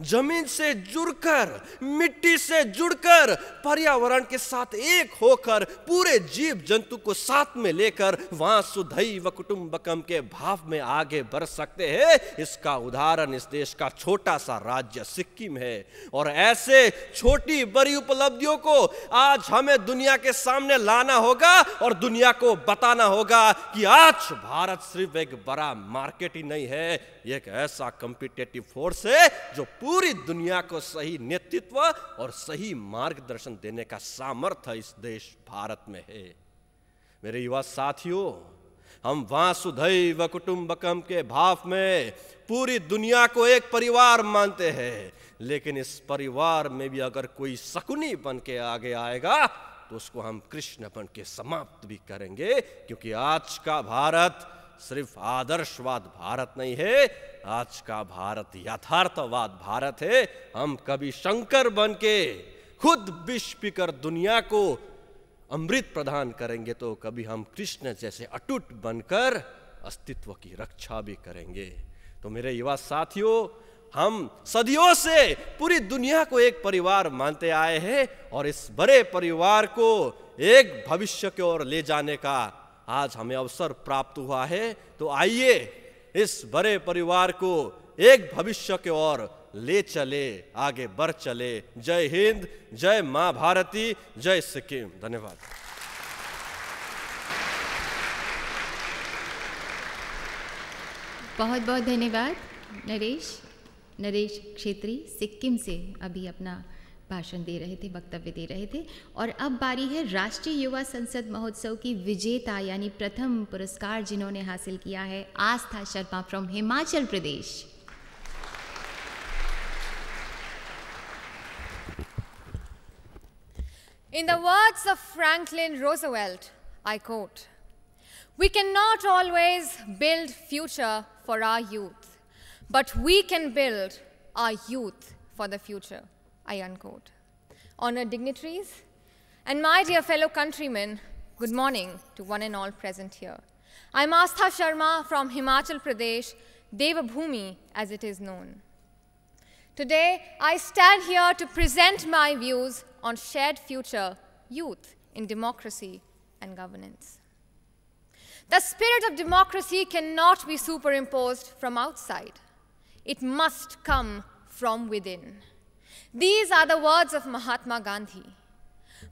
जमीन से जुड़कर मिट्टी से जुड़कर पर्यावरण के साथ एक होकर पूरे जीव जंतु को साथ में लेकर वहां सुधई व कुटुंबकम के भाव में आगे बढ़ सकते हैं इसका उदाहरण इस देश का छोटा सा राज्य सिक्किम है और ऐसे छोटी बड़ी उपलब्धियों को आज हमें दुनिया के सामने लाना होगा और दुनिया को बताना होगा कि आज भारत सिर्फ एक बड़ा मार्केट ही नहीं है एक ऐसा कंपिटेटिव फोर्स है जो पूरी दुनिया को सही नेतृत्व और सही मार्गदर्शन देने का सामर्थ्य इस देश भारत में है मेरे युवा साथियों हम वासुधैव कुटुंबकम के भाव में पूरी दुनिया को एक परिवार मानते हैं लेकिन इस परिवार में भी अगर कोई शकुनी बन के आगे आएगा तो उसको हम कृष्ण बन के समाप्त भी करेंगे क्योंकि आज का भारत सिर्फ आदर्शवाद भारत नहीं है आज का भारत यथार्थवाद भारत है हम कभी शंकर बन के खुद विष पीकर दुनिया को अमृत प्रदान करेंगे तो कभी हम कृष्ण जैसे अटूट बनकर अस्तित्व की रक्षा भी करेंगे तो मेरे युवा साथियों हम सदियों से पूरी दुनिया को एक परिवार मानते आए हैं और इस बड़े परिवार को एक भविष्य की ओर ले जाने का आज हमें अवसर प्राप्त हुआ है तो आइए इस बड़े परिवार को एक भविष्य के ओर ले चले आगे बढ़ चले जय हिंद जय मां भारती जय सिक्किम धन्यवाद बहुत बहुत धन्यवाद नरेश नरेश क्षेत्री सिक्किम से अभी अपना भाषण दे रहे थे वक्तव्य दे रहे थे और अब बारी है राष्ट्रीय युवा संसद महोत्सव की विजेता यानी प्रथम पुरस्कार जिन्होंने हासिल किया है Astha Sharma from Himachal Pradesh In the words of Franklin Roosevelt, I quote, We cannot always build future for our youth, but we can build our youth for the future. I unquote. Honored dignitaries, and my dear fellow countrymen, good morning to one and all present here. I'm Astha Sharma from Himachal Pradesh, Devabhumi as it is known. Today, I stand here to present my views on shared future, youth in democracy and governance. The spirit of democracy cannot be superimposed from outside. It must come from within. These are the words of Mahatma Gandhi.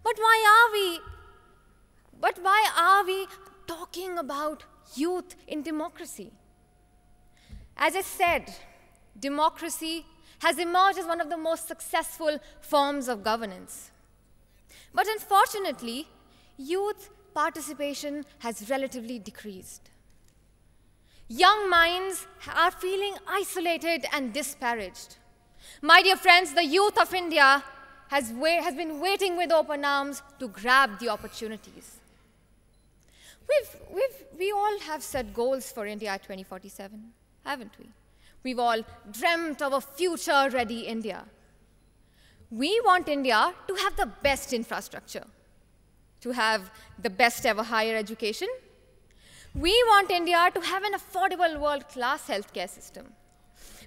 But why are we, but why are we talking about youth in democracy? As I said, democracy has emerged as one of the most successful forms of governance. But unfortunately, youth participation has relatively decreased. Young minds are feeling isolated and disparaged. My dear friends, the youth of India has, has been waiting with open arms to grab the opportunities. We've, we've, we all have set goals for India 2047, haven't we? We've all dreamt of a future ready India. We want India to have the best infrastructure, to have the best ever higher education. We want India to have an affordable world class healthcare system.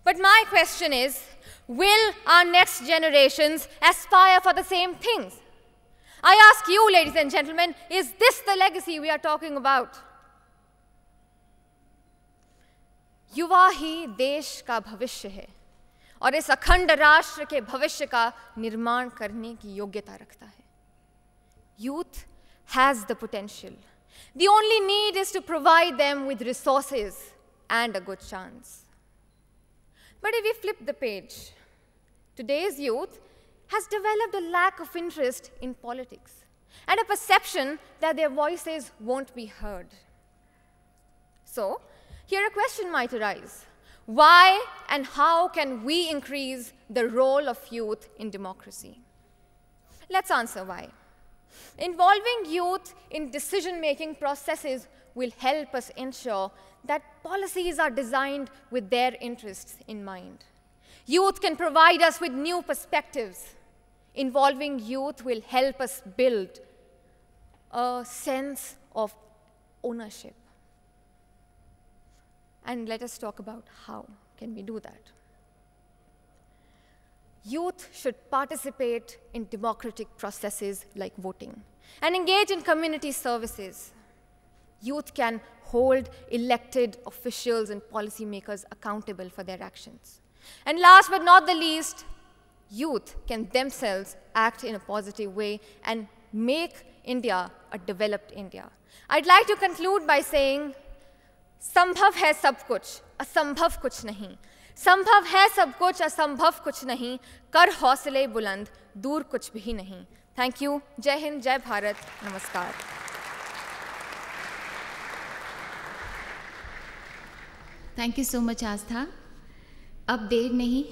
But my question is, will our next generations aspire for the same things? I ask you, ladies and gentlemen, is this the legacy we are talking about? Youth ही the का भविष्य और इस अखंड राष्ट्र के भविष्य का निर्माण करने की योग्यता रखता है youth has the potential The only need is to provide them with resources and a good chance. But if we flip the page, today's youth has developed a lack of interest in politics and a perception that their voices won't be heard. So, here a question might arise. Why and how can we increase the role of youth in democracy? Let's answer why. Involving youth in decision-making processes will help us ensure that policies are designed with their interests in mind. Youth can provide us with new perspectives. Involving youth will help us build a sense of ownership. And let us talk about how can we do that. Youth should participate in democratic processes like voting and engage in community services youth can hold elected officials and policymakers accountable for their actions. And last but not the least, youth can themselves act in a positive way and make India a developed India. I'd like to conclude by saying, Sambhav hai sab kuch, asambhav kuch nahi. Sambhav hai sab kuch, asambhav kuch nahi. Kar hausale buland, dur kuch bhi nahi. Thank you. Jai Hind, Jai Bharat. Namaskar. Thank you so much Astha अब देर नहीं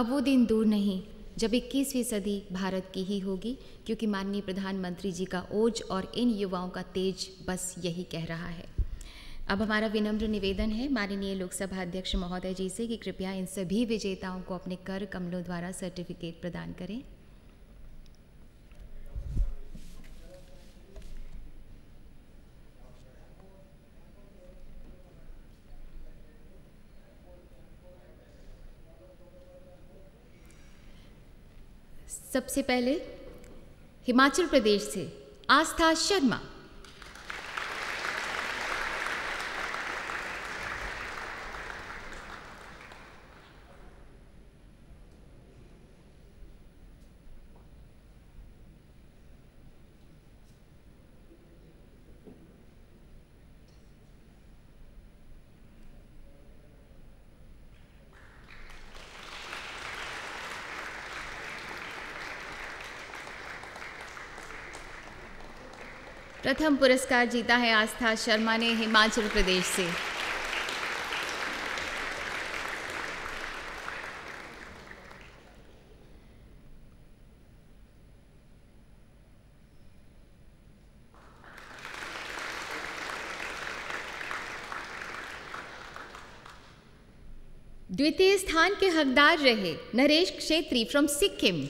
अब वो दिन दूर नहीं जब इक्कीसवीं सदी भारत की ही होगी क्योंकि माननीय प्रधानमंत्री जी का ओज और इन युवाओं का तेज बस यही कह रहा है अब हमारा विनम्र निवेदन है माननीय लोकसभा अध्यक्ष महोदय जी से कि कृपया इन सभी विजेताओं को अपने कर कमलों द्वारा सर्टिफिकेट प्रदान करें सबसे पहले हिमाचल प्रदेश से आस्था शर्मा प्रथम पुरस्कार जीता है आस्था शर्मा ने हिमाचल प्रदेश से द्वितीय स्थान के हकदार रहे नरेश क्षेत्री फ्रॉम सिक्किम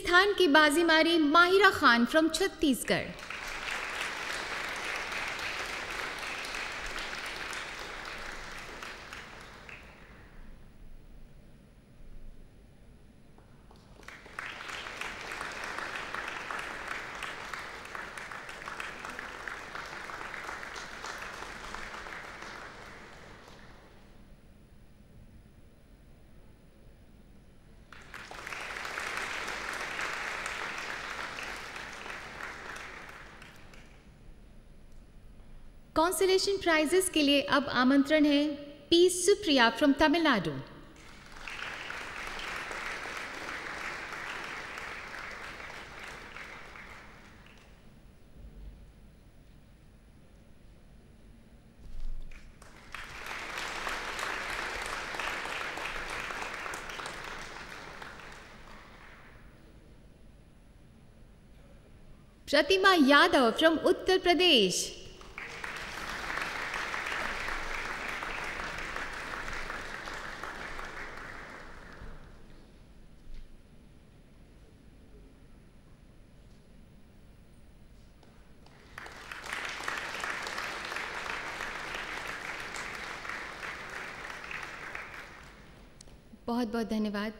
स्थान की बाजी मारी Mahira Khan from Chhattisgarh consolation prizes के लिए अब आमंत्रण है P Supriya from Tamil Nadu Pratima Yadav from Uttar Pradesh बहुत बहुत धन्यवाद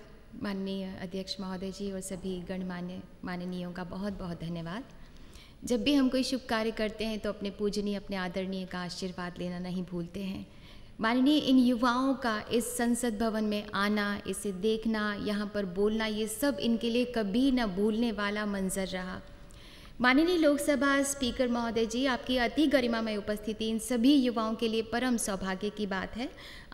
माननीय अध्यक्ष महोदय जी और सभी गणमान्य माननीयों का बहुत बहुत धन्यवाद जब भी हम कोई शुभ कार्य करते हैं तो अपने पूजनीय अपने आदरणीय का आशीर्वाद लेना नहीं भूलते हैं माननीय इन युवाओं का इस संसद भवन में आना इसे देखना यहाँ पर बोलना ये सब इनके लिए कभी न भूलने वाला मंजर रहा माननीय लोकसभा स्पीकर महोदय जी आपकी अति गरिमामय उपस्थिति इन सभी युवाओं के लिए परम सौभाग्य की बात है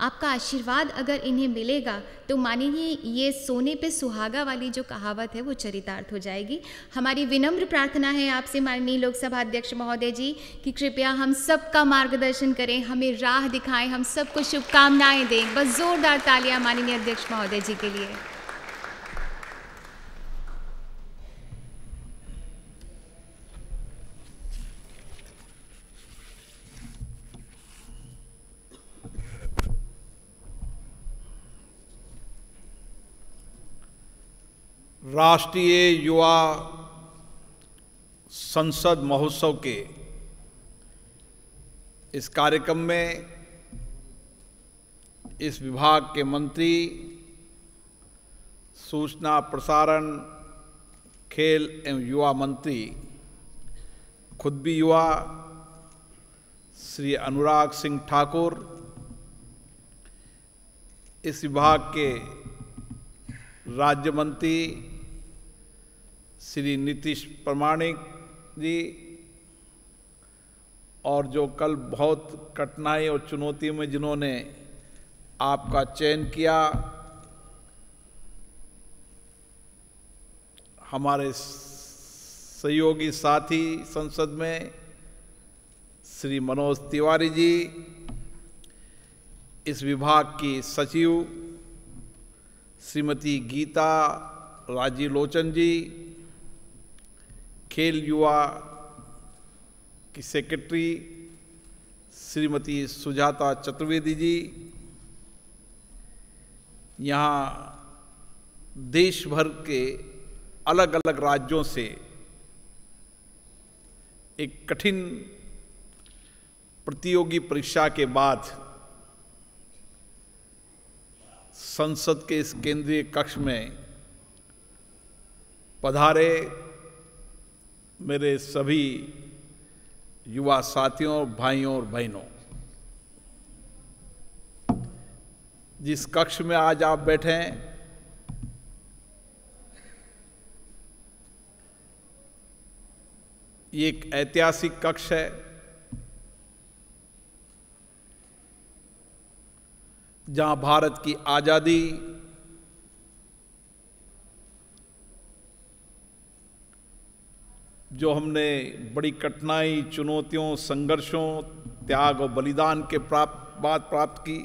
आपका आशीर्वाद अगर इन्हें मिलेगा तो माननीय ये सोने पे सुहागा वाली जो कहावत है वो चरितार्थ हो जाएगी हमारी विनम्र प्रार्थना है आपसे माननीय लोकसभा अध्यक्ष महोदय जी कि कृपया हम सबका मार्गदर्शन करें हमें राह दिखाएं हम सबको शुभकामनाएं दें बस ज़ोरदार तालियां माननीय अध्यक्ष महोदय जी के लिए राष्ट्रीय युवा संसद महोत्सव के इस कार्यक्रम में इस विभाग के मंत्री सूचना प्रसारण खेल एवं युवा मंत्री खुद भी युवा श्री अनुराग सिंह ठाकुर इस विभाग के राज्य मंत्री श्री नीतीश प्रमाणिक जी और जो कल बहुत कठिनाई और चुनौती में जिन्होंने आपका चयन किया हमारे सहयोगी साथी संसद में श्री मनोज तिवारी जी इस विभाग की सचिव श्रीमती गीता राजी लोचन जी खेल युवा की सेक्रेटरी श्रीमती सुजाता चतुर्वेदी जी यहाँ देश भर के अलग अलग राज्यों से एक कठिन प्रतियोगी परीक्षा के बाद संसद के इस केंद्रीय कक्ष में पधारे मेरे सभी युवा साथियों भाइयों और बहनों जिस कक्ष में आज आप बैठे हैं ये एक ऐतिहासिक कक्ष है जहां भारत की आज़ादी जो हमने बड़ी कठिनाई चुनौतियों संघर्षों त्याग और बलिदान के प्राप्त बाद प्राप्त की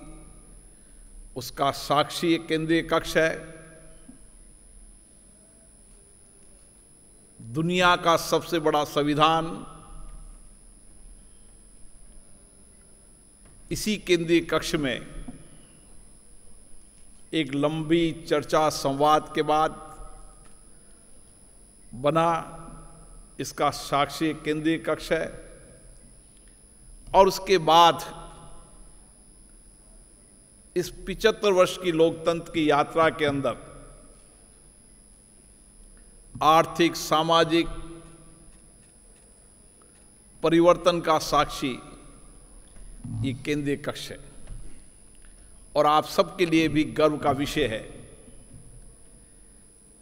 उसका साक्षी एक केंद्रीय कक्ष है दुनिया का सबसे बड़ा संविधान इसी केंद्रीय कक्ष में एक लंबी चर्चा संवाद के बाद बना इसका साक्षी केंद्रीय कक्ष है और उसके बाद इस पिचहत्तर वर्ष की लोकतंत्र की यात्रा के अंदर आर्थिक सामाजिक परिवर्तन का साक्षी ये केंद्रीय कक्ष है और आप सबके लिए भी गर्व का विषय है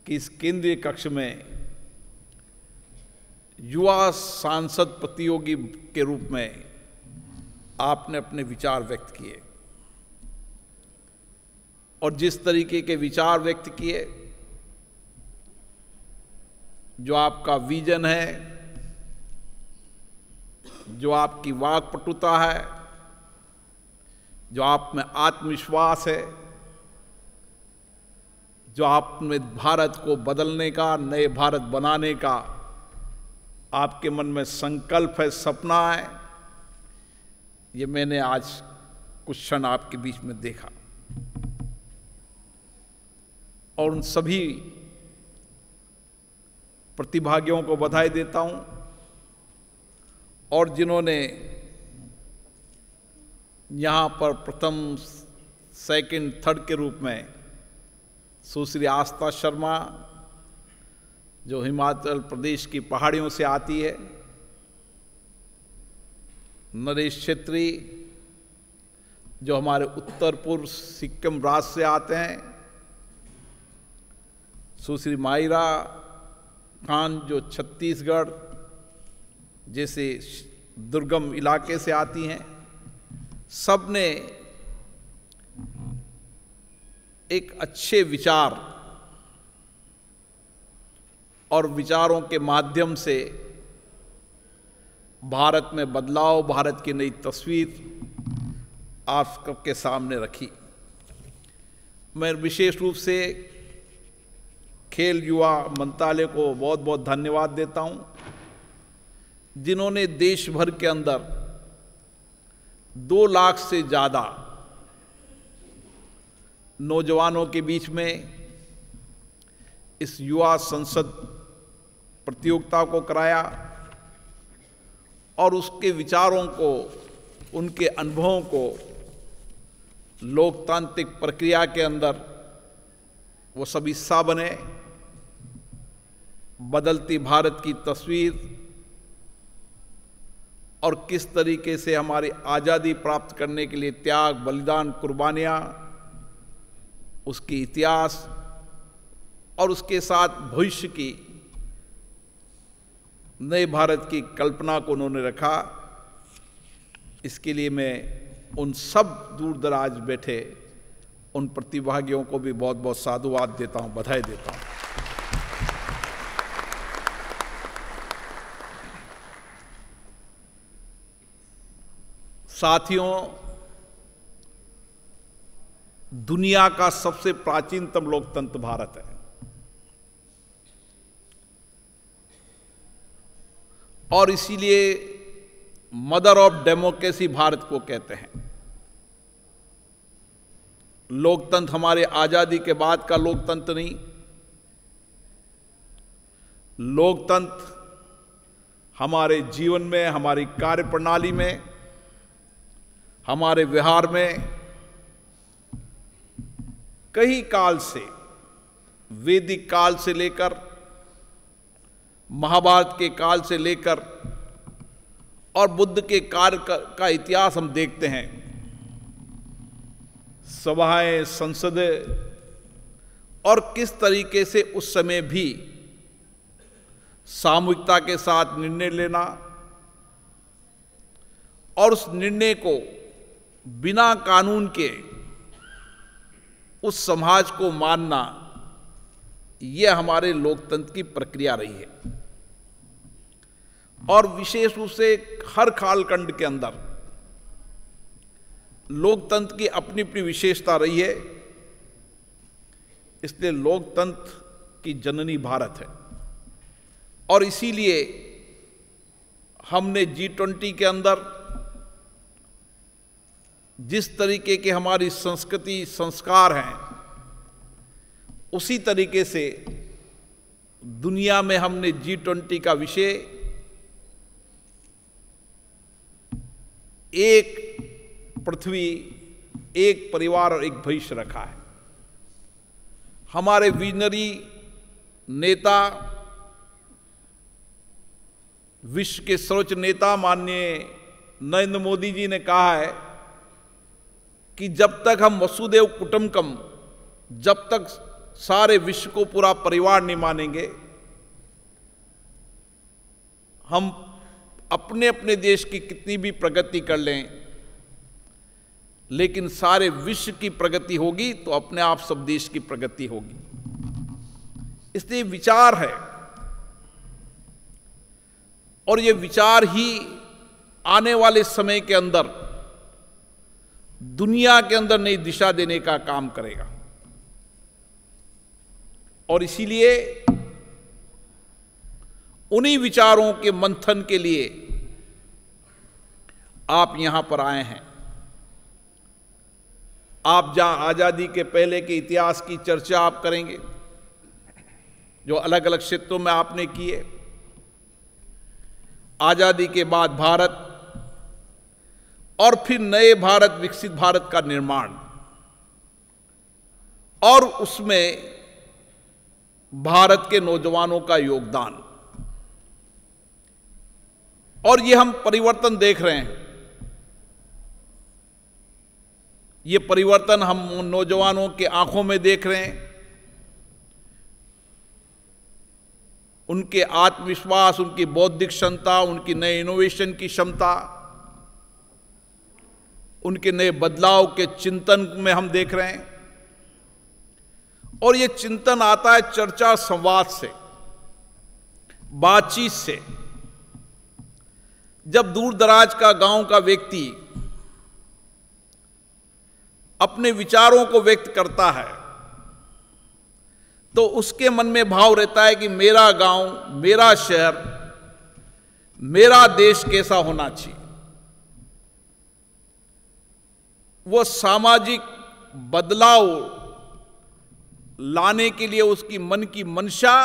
कि इस केंद्रीय कक्ष में युवा सांसद प्रतियोगी के रूप में आपने अपने विचार व्यक्त किए और जिस तरीके के विचार व्यक्त किए जो आपका विजन है जो आपकी वाक पटुता है जो आप में आत्मविश्वास है जो आप में भारत को बदलने का नए भारत बनाने का आपके मन में संकल्प है सपना है ये मैंने आज कुछ क्षण आपके बीच में देखा और उन सभी प्रतिभागियों को बधाई देता हूं और जिन्होंने यहाँ पर प्रथम सेकंड, थर्ड के रूप में सुश्री आस्था शर्मा जो हिमाचल प्रदेश की पहाड़ियों से आती है नरेश छेत्री जो हमारे उत्तर पूर्व सिक्किम राज्य से आते हैं सुश्री मायरा खान जो छत्तीसगढ़ जैसे दुर्गम इलाके से आती हैं सब ने एक अच्छे विचार और विचारों के माध्यम से भारत में बदलाव भारत की नई तस्वीर आप सामने रखी मैं विशेष रूप से खेल युवा मंत्रालय को बहुत बहुत धन्यवाद देता हूं जिन्होंने देश भर के अंदर दो लाख से ज़्यादा नौजवानों के बीच में इस युवा संसद प्रतियोगिता को कराया और उसके विचारों को उनके अनुभवों को लोकतांत्रिक प्रक्रिया के अंदर वो सब हिस्सा बने बदलती भारत की तस्वीर और किस तरीके से हमारी आज़ादी प्राप्त करने के लिए त्याग बलिदान कुर्बानियाँ उसकी इतिहास और उसके साथ भविष्य की नए भारत की कल्पना को उन्होंने रखा इसके लिए मैं उन सब दूर दराज बैठे उन प्रतिभागियों को भी बहुत बहुत साधुवाद देता हूँ बधाई देता हूँ साथियों दुनिया का सबसे प्राचीनतम लोकतंत्र भारत है और इसीलिए मदर ऑफ डेमोक्रेसी भारत को कहते हैं लोकतंत्र हमारे आज़ादी के बाद का लोकतंत्र नहीं लोकतंत्र हमारे जीवन में हमारी कार्य प्रणाली में हमारे विहार में कई काल से वैदिक काल से लेकर महाभारत के काल से लेकर और बुद्ध के कार्य का, इतिहास हम देखते हैं सभाएं संसद और किस तरीके से उस समय भी सामूहिकता के साथ निर्णय लेना और उस निर्णय को बिना कानून के उस समाज को मानना यह हमारे लोकतंत्र की प्रक्रिया रही है और विशेष रूप से हर कालखंड के अंदर लोकतंत्र की अपनी अपनी विशेषता रही है इसलिए लोकतंत्र की जननी भारत है और इसीलिए हमने जी ट्वेंटी के अंदर जिस तरीके के हमारी संस्कृति संस्कार हैं उसी तरीके से दुनिया में हमने जी ट्वेंटी का विषय एक पृथ्वी एक परिवार और एक भविष्य रखा है हमारे विजनरी नेता विश्व के सर्वोच्च नेता माननीय नरेंद्र मोदी जी ने कहा है कि जब तक हम वसुदेव कुटुम्बकम जब तक सारे विश्व को पूरा परिवार नहीं मानेंगे हम अपने अपने देश की कितनी भी प्रगति कर लें लेकिन सारे विश्व की प्रगति होगी तो अपने आप सब देश की प्रगति होगी इसलिए विचार है और ये विचार ही आने वाले समय के अंदर दुनिया के अंदर नई दिशा देने का काम करेगा और इसीलिए उन्हीं विचारों के मंथन के लिए आप यहां पर आए हैं आप जहां आज़ादी के पहले के इतिहास की चर्चा आप करेंगे जो अलग अलग क्षेत्रों में आपने किए आज़ादी के बाद भारत और फिर नए भारत विकसित भारत का निर्माण और उसमें भारत के नौजवानों का योगदान और ये हम परिवर्तन देख रहे हैं ये परिवर्तन हम नौजवानों के आंखों में देख रहे हैं उनके आत्मविश्वास उनकी बौद्धिक क्षमता उनकी नए इनोवेशन की क्षमता उनके नए बदलाव के चिंतन में हम देख रहे हैं और ये चिंतन आता है चर्चा संवाद से बातचीत से जब दूर दराज का गांव का व्यक्ति अपने विचारों को व्यक्त करता है तो उसके मन में भाव रहता है कि मेरा गांव, मेरा शहर मेरा देश कैसा होना चाहिए वो सामाजिक बदलाव लाने के लिए उसकी मन की मंशा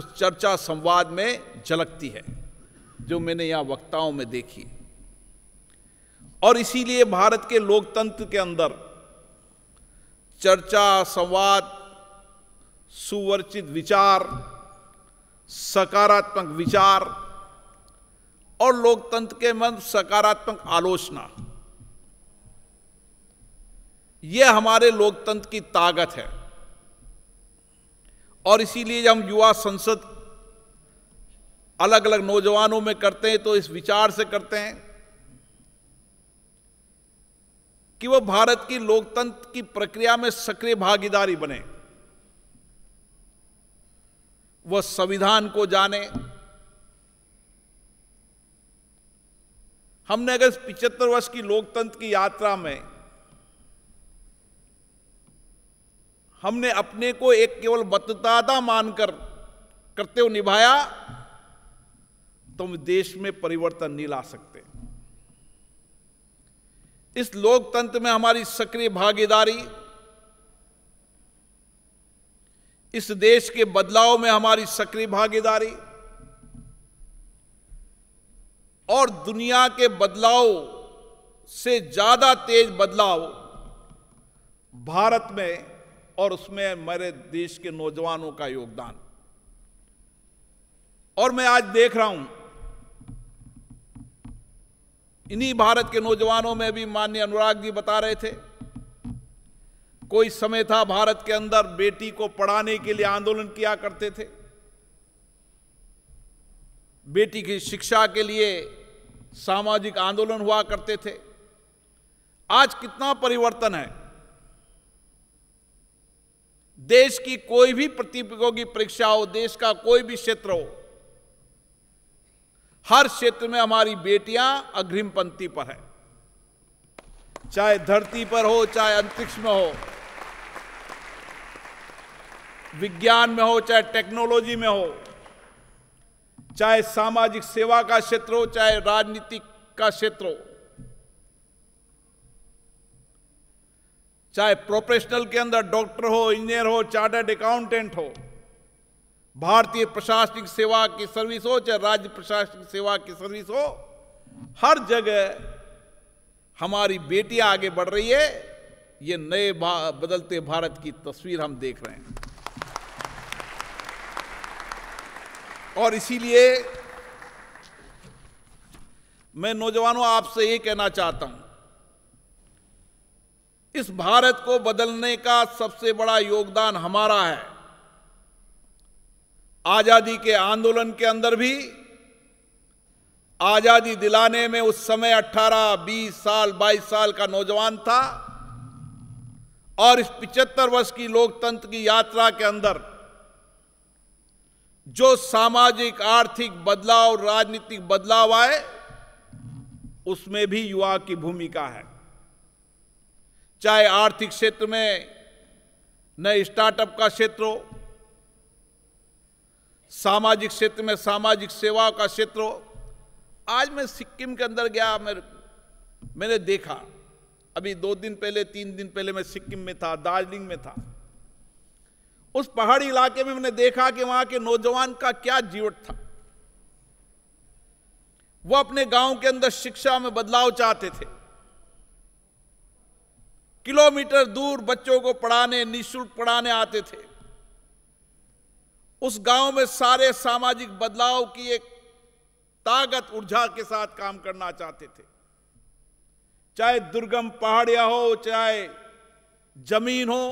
उस चर्चा संवाद में झलकती है जो मैंने यहां वक्ताओं में देखी और इसीलिए भारत के लोकतंत्र के अंदर चर्चा संवाद सुवर्चित विचार सकारात्मक विचार और लोकतंत्र के मन सकारात्मक आलोचना यह हमारे लोकतंत्र की ताकत है और इसीलिए हम युवा संसद अलग अलग नौजवानों में करते हैं तो इस विचार से करते हैं कि वह भारत की लोकतंत्र की प्रक्रिया में सक्रिय भागीदारी बने वह संविधान को जाने हमने अगर इस पिचहत्तर वर्ष की लोकतंत्र की यात्रा में हमने अपने को एक केवल मतदाता मानकर करते हुए निभाया तुम देश में परिवर्तन नहीं ला सकते इस लोकतंत्र में हमारी सक्रिय भागीदारी इस देश के बदलाव में हमारी सक्रिय भागीदारी और दुनिया के बदलाव से ज्यादा तेज बदलाव भारत में और उसमें मेरे देश के नौजवानों का योगदान और मैं आज देख रहा हूं इन्हीं भारत के नौजवानों में भी माननीय अनुराग जी बता रहे थे कोई समय था भारत के अंदर बेटी को पढ़ाने के लिए आंदोलन किया करते थे बेटी की शिक्षा के लिए सामाजिक आंदोलन हुआ करते थे आज कितना परिवर्तन है देश की कोई भी प्रतियोगी परीक्षा हो देश का कोई भी क्षेत्र हो हर क्षेत्र में हमारी बेटियां अग्रिम पंक्ति पर हैं चाहे धरती पर हो चाहे अंतरिक्ष में हो विज्ञान में हो चाहे टेक्नोलॉजी में हो चाहे सामाजिक सेवा का क्षेत्र हो चाहे राजनीतिक का क्षेत्र हो चाहे प्रोफेशनल के अंदर डॉक्टर हो इंजीनियर हो चार्टर्ड अकाउंटेंट हो भारतीय प्रशासनिक सेवा की सर्विस हो चाहे राज्य प्रशासनिक सेवा की सर्विस हो हर जगह हमारी बेटियां आगे बढ़ रही है ये नए बदलते भारत की तस्वीर हम देख रहे हैं और इसीलिए मैं नौजवानों आपसे ये कहना चाहता हूं इस भारत को बदलने का सबसे बड़ा योगदान हमारा है आज़ादी के आंदोलन के अंदर भी आज़ादी दिलाने में उस समय 18, 20 साल 22 साल का नौजवान था और इस 75 वर्ष की लोकतंत्र की यात्रा के अंदर जो सामाजिक आर्थिक बदलाव राजनीतिक बदलाव आए उसमें भी युवा की भूमिका है चाहे आर्थिक क्षेत्र में नए स्टार्टअप का क्षेत्र हो सामाजिक क्षेत्र में सामाजिक सेवा का क्षेत्र हो आज मैं सिक्किम के अंदर गया मैं मैंने देखा अभी दो दिन पहले तीन दिन पहले मैं सिक्किम में था दार्जिलिंग में था उस पहाड़ी इलाके में मैंने देखा कि वहां के नौजवान का क्या जीवट था वो अपने गांव के अंदर शिक्षा में बदलाव चाहते थे किलोमीटर दूर बच्चों को पढ़ाने निशुल्क पढ़ाने आते थे उस गांव में सारे सामाजिक बदलाव की एक ताकत ऊर्जा के साथ काम करना चाहते थे चाहे दुर्गम पहाड़िया हो चाहे जमीन हो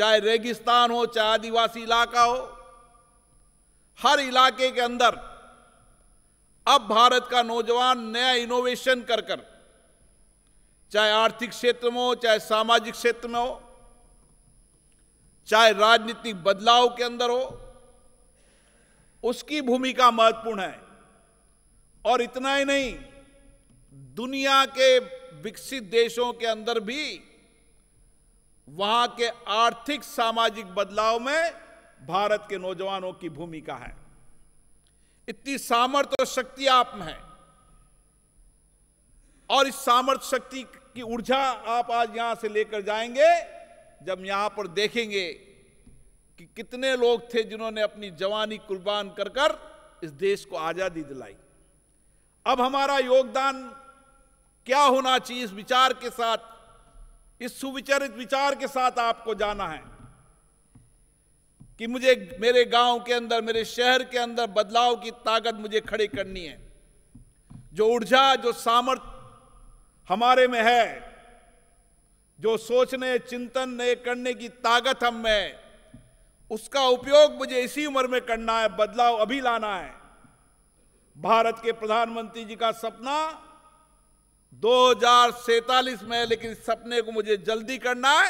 चाहे रेगिस्तान हो चाहे आदिवासी इलाका हो हर इलाके के अंदर अब भारत का नौजवान नया इनोवेशन कर कर चाहे आर्थिक क्षेत्र में हो चाहे सामाजिक क्षेत्र में हो चाहे राजनीतिक बदलाव के अंदर हो उसकी भूमिका महत्वपूर्ण है और इतना ही नहीं दुनिया के विकसित देशों के अंदर भी वहां के आर्थिक सामाजिक बदलाव में भारत के नौजवानों की भूमिका है इतनी सामर्थ्य और शक्ति आप में है और इस सामर्थ्य शक्ति की ऊर्जा आप आज यहां से लेकर जाएंगे जब यहाँ पर देखेंगे कि कितने लोग थे जिन्होंने अपनी जवानी कुर्बान कर कर इस देश को आज़ादी दिलाई अब हमारा योगदान क्या होना चाहिए इस विचार के साथ इस सुविचरित विचार के साथ आपको जाना है कि मुझे मेरे गांव के अंदर मेरे शहर के अंदर बदलाव की ताकत मुझे खड़ी करनी है जो ऊर्जा जो सामर्थ्य हमारे में है जो सोचने चिंतन ने करने की ताकत हम में उसका उपयोग मुझे इसी उम्र में करना है बदलाव अभी लाना है भारत के प्रधानमंत्री जी का सपना दो में है लेकिन इस सपने को मुझे जल्दी करना है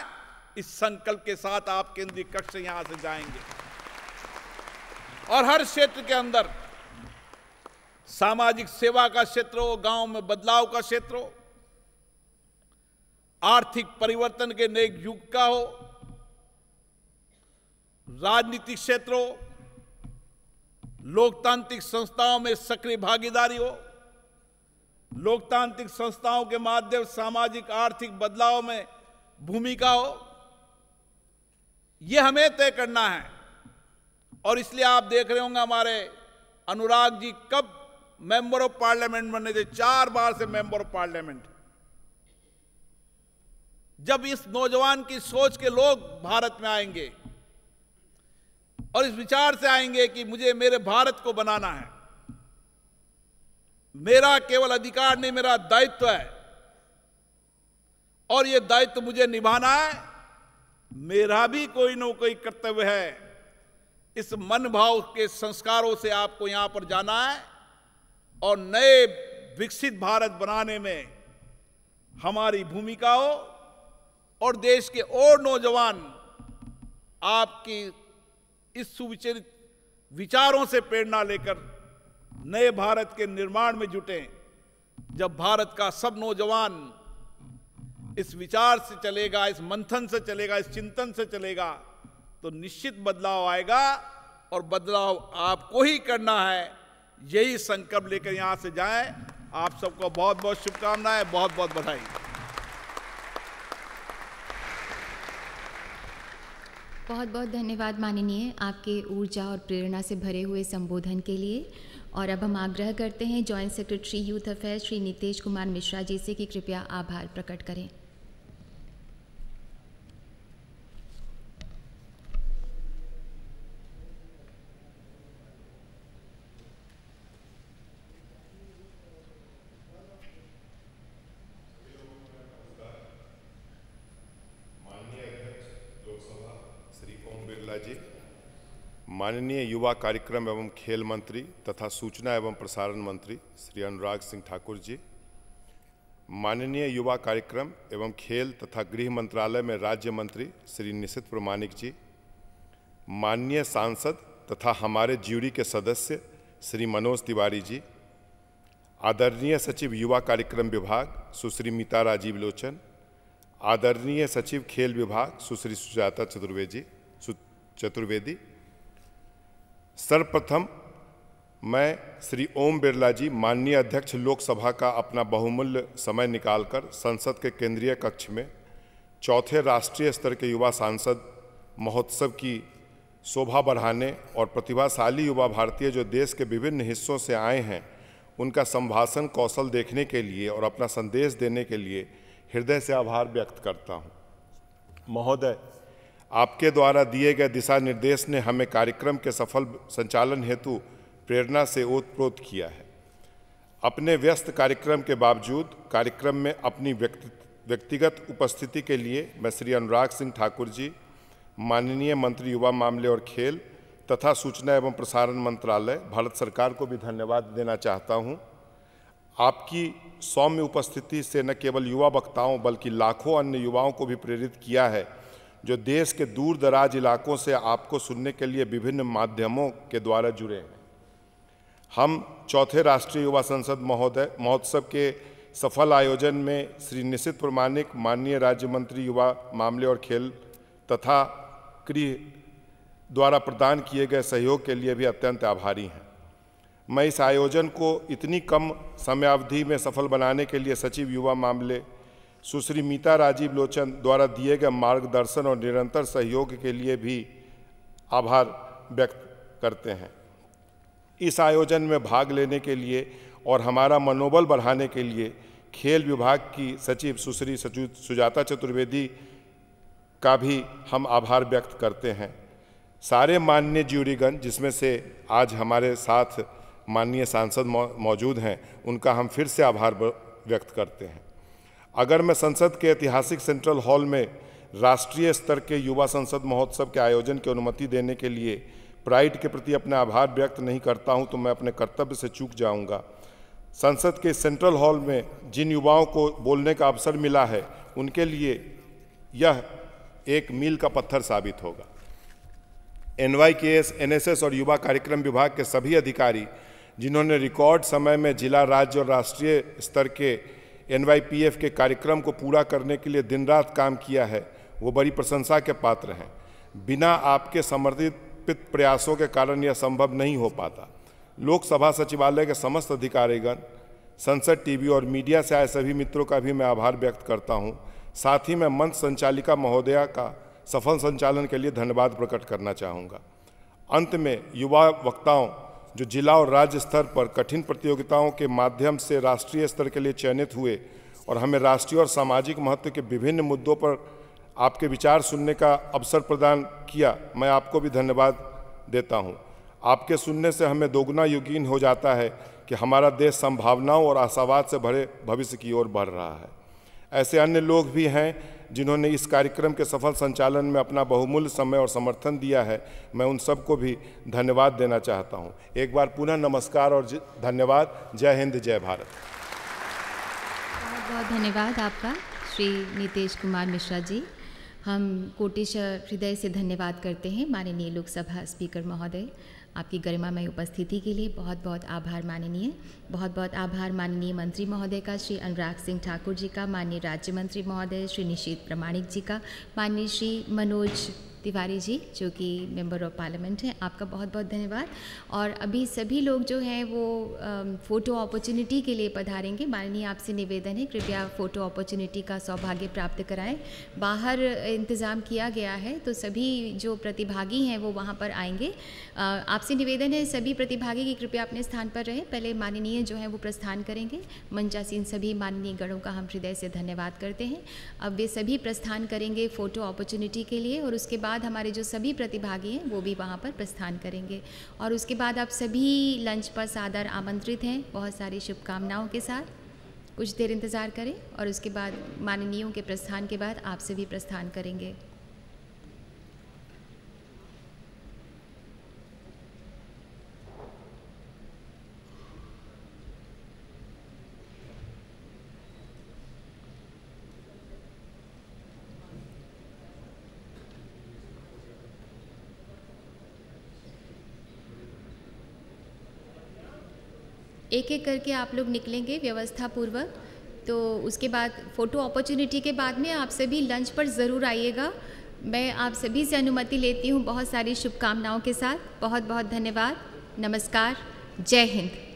इस संकल्प के साथ आप केंद्रीय कक्ष यहां से जाएंगे और हर क्षेत्र के अंदर सामाजिक सेवा का क्षेत्र हो गांव में बदलाव का क्षेत्र हो आर्थिक परिवर्तन के नए युग का हो राजनीतिक क्षेत्रों लोकतांत्रिक संस्थाओं में सक्रिय भागीदारी हो लोकतांत्रिक संस्थाओं के माध्यम सामाजिक आर्थिक बदलाव में भूमिका हो यह हमें तय करना है और इसलिए आप देख रहे होंगे हमारे अनुराग जी कब मेंबर ऑफ पार्लियामेंट बने थे चार बार से मेंबर ऑफ पार्लियामेंट जब इस नौजवान की सोच के लोग भारत में आएंगे और इस विचार से आएंगे कि मुझे मेरे भारत को बनाना है मेरा केवल अधिकार नहीं मेरा दायित्व है और यह दायित्व मुझे निभाना है मेरा भी कोई ना कोई कर्तव्य है इस मन भाव के संस्कारों से आपको यहां पर जाना है और नए विकसित भारत बनाने में हमारी भूमिका हो और देश के और नौजवान आपकी इस सुविचरित विचारों से प्रेरणा लेकर नए भारत के निर्माण में जुटे जब भारत का सब नौजवान इस विचार से चलेगा इस मंथन से चलेगा इस चिंतन से चलेगा तो निश्चित बदलाव आएगा और बदलाव आपको ही करना है यही संकल्प लेकर यहां से जाएं आप सबको बहुत बहुत शुभकामनाएं बहुत बहुत बधाई बहुत बहुत धन्यवाद माननीय आपके ऊर्जा और प्रेरणा से भरे हुए संबोधन के लिए और अब हम आग्रह करते हैं joint secretary youth affair Shri Nitesh Kumar Mishra ji से कि कृपया आभार प्रकट करें माननीय युवा कार्यक्रम एवं खेल मंत्री तथा सूचना एवं प्रसारण मंत्री श्री अनुराग सिंह ठाकुर जी माननीय युवा कार्यक्रम एवं खेल तथा गृह मंत्रालय में राज्य मंत्री श्री निशित प्रमाणिक जी माननीय सांसद तथा हमारे ज्यूरी के सदस्य श्री मनोज तिवारी जी आदरणीय सचिव युवा कार्यक्रम विभाग सुश्री मीता राजीव लोचन आदरणीय सचिव खेल विभाग सुश्री सुजाता चतुर्वेदी चतुर्वेदी सर्वप्रथम मैं श्री ओम बिरला जी माननीय अध्यक्ष लोकसभा का अपना बहुमूल्य समय निकालकर संसद के केंद्रीय कक्ष में चौथे राष्ट्रीय स्तर के युवा सांसद महोत्सव की शोभा बढ़ाने और प्रतिभाशाली युवा भारतीय जो देश के विभिन्न हिस्सों से आए हैं उनका संभाषण कौशल देखने के लिए और अपना संदेश देने के लिए हृदय से आभार व्यक्त करता हूँ महोदय आपके द्वारा दिए गए दिशा निर्देश ने हमें कार्यक्रम के सफल संचालन हेतु प्रेरणा से ओतप्रोत किया है अपने व्यस्त कार्यक्रम के बावजूद कार्यक्रम में अपनी व्यक्तिगत उपस्थिति के लिए मैं श्री अनुराग सिंह ठाकुर जी माननीय मंत्री युवा मामले और खेल तथा सूचना एवं प्रसारण मंत्रालय भारत सरकार को भी धन्यवाद देना चाहता हूँ आपकी सौम्य उपस्थिति से न केवल युवा वक्ताओं बल्कि लाखों अन्य युवाओं को भी प्रेरित किया है जो देश के दूर दराज इलाकों से आपको सुनने के लिए विभिन्न माध्यमों के द्वारा जुड़े हैं हम चौथे राष्ट्रीय युवा संसद महोदय महोत्सव के सफल आयोजन में श्री निशित प्रमाणिक माननीय राज्य मंत्री युवा मामले और खेल तथा गृह द्वारा प्रदान किए गए सहयोग के लिए भी अत्यंत आभारी हैं मैं इस आयोजन को इतनी कम समयावधि में सफल बनाने के लिए सचिव युवा मामले सुश्री मीता राजीव लोचन द्वारा दिए गए मार्गदर्शन और निरंतर सहयोग के लिए भी आभार व्यक्त करते हैं इस आयोजन में भाग लेने के लिए और हमारा मनोबल बढ़ाने के लिए खेल विभाग की सचिव सुश्री सुजाता चतुर्वेदी का भी हम आभार व्यक्त करते हैं सारे माननीय ज्यूरीगण जिसमें से आज हमारे साथ माननीय सांसद मौजूद हैं उनका हम फिर से आभार व्यक्त करते हैं अगर मैं संसद के ऐतिहासिक सेंट्रल हॉल में राष्ट्रीय स्तर के युवा संसद महोत्सव के आयोजन की अनुमति देने के लिए प्राइड के प्रति अपना आभार व्यक्त नहीं करता हूं तो मैं अपने कर्तव्य से चूक जाऊंगा संसद के सेंट्रल हॉल में जिन युवाओं को बोलने का अवसर मिला है उनके लिए यह एक मील का पत्थर साबित होगा N Y K S N S S और युवा कार्यक्रम विभाग के सभी अधिकारी जिन्होंने रिकॉर्ड समय में जिला राज्य और राष्ट्रीय स्तर के एन के कार्यक्रम को पूरा करने के लिए दिन रात काम किया है वो बड़ी प्रशंसा के पात्र हैं बिना आपके समर्थित प्रयासों के कारण यह संभव नहीं हो पाता लोकसभा सचिवालय के समस्त अधिकारीगण संसद टीवी और मीडिया से आए सभी मित्रों का भी मैं आभार व्यक्त करता हूँ साथ ही मैं मंच संचालिका महोदया का सफल संचालन के लिए धन्यवाद प्रकट करना चाहूँगा अंत में युवा वक्ताओं जो जिला और राज्य स्तर पर कठिन प्रतियोगिताओं के माध्यम से राष्ट्रीय स्तर के लिए चयनित हुए और हमें राष्ट्रीय और सामाजिक महत्व के विभिन्न मुद्दों पर आपके विचार सुनने का अवसर प्रदान किया मैं आपको भी धन्यवाद देता हूँ आपके सुनने से हमें दोगुना यकीन हो जाता है कि हमारा देश संभावनाओं और आशावाद से भरे भविष्य की ओर बढ़ रहा है ऐसे अन्य लोग भी हैं जिन्होंने इस कार्यक्रम के सफल संचालन में अपना बहुमूल्य समय और समर्थन दिया है मैं उन सबको भी धन्यवाद देना चाहता हूँ एक बार पुनः नमस्कार और धन्यवाद जय हिंद जय भारत बहुत बहुत धन्यवाद आपका श्री नितेश कुमार मिश्रा जी हम कोटेश्वर हृदय से धन्यवाद करते हैं माननीय लोकसभा स्पीकर महोदय आपकी गरिमामय उपस्थिति के लिए बहुत बहुत आभार माननीय बहुत बहुत आभार माननीय मंत्री महोदय का श्री अनुराग सिंह ठाकुर जी का माननीय राज्य मंत्री महोदय श्री निशीत प्रमाणिक जी का माननीय श्री मनोज तिवारी जी जो कि मेंबर ऑफ पार्लियामेंट हैं आपका बहुत बहुत धन्यवाद और अभी सभी लोग जो हैं वो फ़ोटो अपॉर्चुनिटी के लिए पधारेंगे माननीय आपसे निवेदन है कृपया फ़ोटो अपॉर्चुनिटी का सौभाग्य प्राप्त कराएं बाहर इंतज़ाम किया गया है तो सभी जो प्रतिभागी हैं वो वहाँ पर आएंगे आपसे निवेदन है सभी प्रतिभागी की कृपया अपने स्थान पर रहें पहले माननीय में जो है वो प्रस्थान करेंगे मंचासी इन सभी माननीय गणों का हम हृदय से धन्यवाद करते हैं अब वे सभी प्रस्थान करेंगे फ़ोटो अपॉर्चुनिटी के लिए और उसके बाद हमारे जो सभी प्रतिभागी हैं वो भी वहाँ पर प्रस्थान करेंगे और उसके बाद आप सभी लंच पर सादर आमंत्रित हैं बहुत सारी शुभकामनाओं के साथ कुछ देर इंतज़ार करें और उसके बाद माननीयों के प्रस्थान के बाद आप सभी प्रस्थान करेंगे एक एक करके आप लोग निकलेंगे व्यवस्था पूर्वक तो उसके बाद फ़ोटो अपॉर्चुनिटी के बाद में आप सभी लंच पर ज़रूर आइएगा मैं आप सभी से अनुमति लेती हूँ बहुत सारी शुभकामनाओं के साथ बहुत बहुत धन्यवाद नमस्कार जय Hind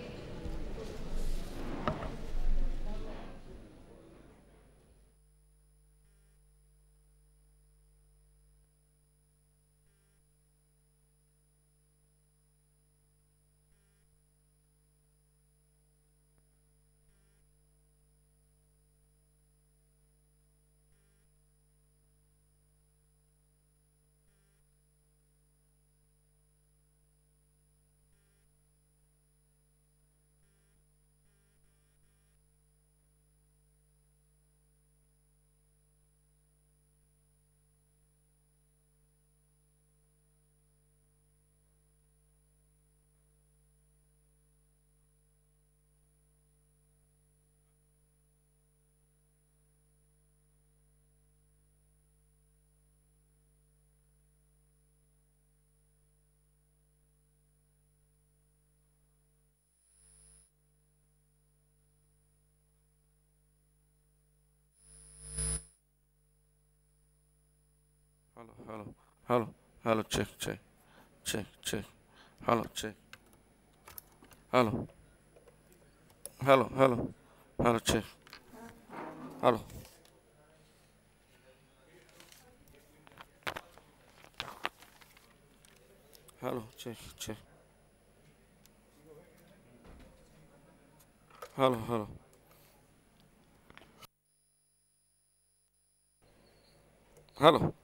Hello, hello, hello, hello, check, check, check, check, hello, check, hello, hello, hello, hello, check, hello. Hello, check, check. Hello, hello. Hello.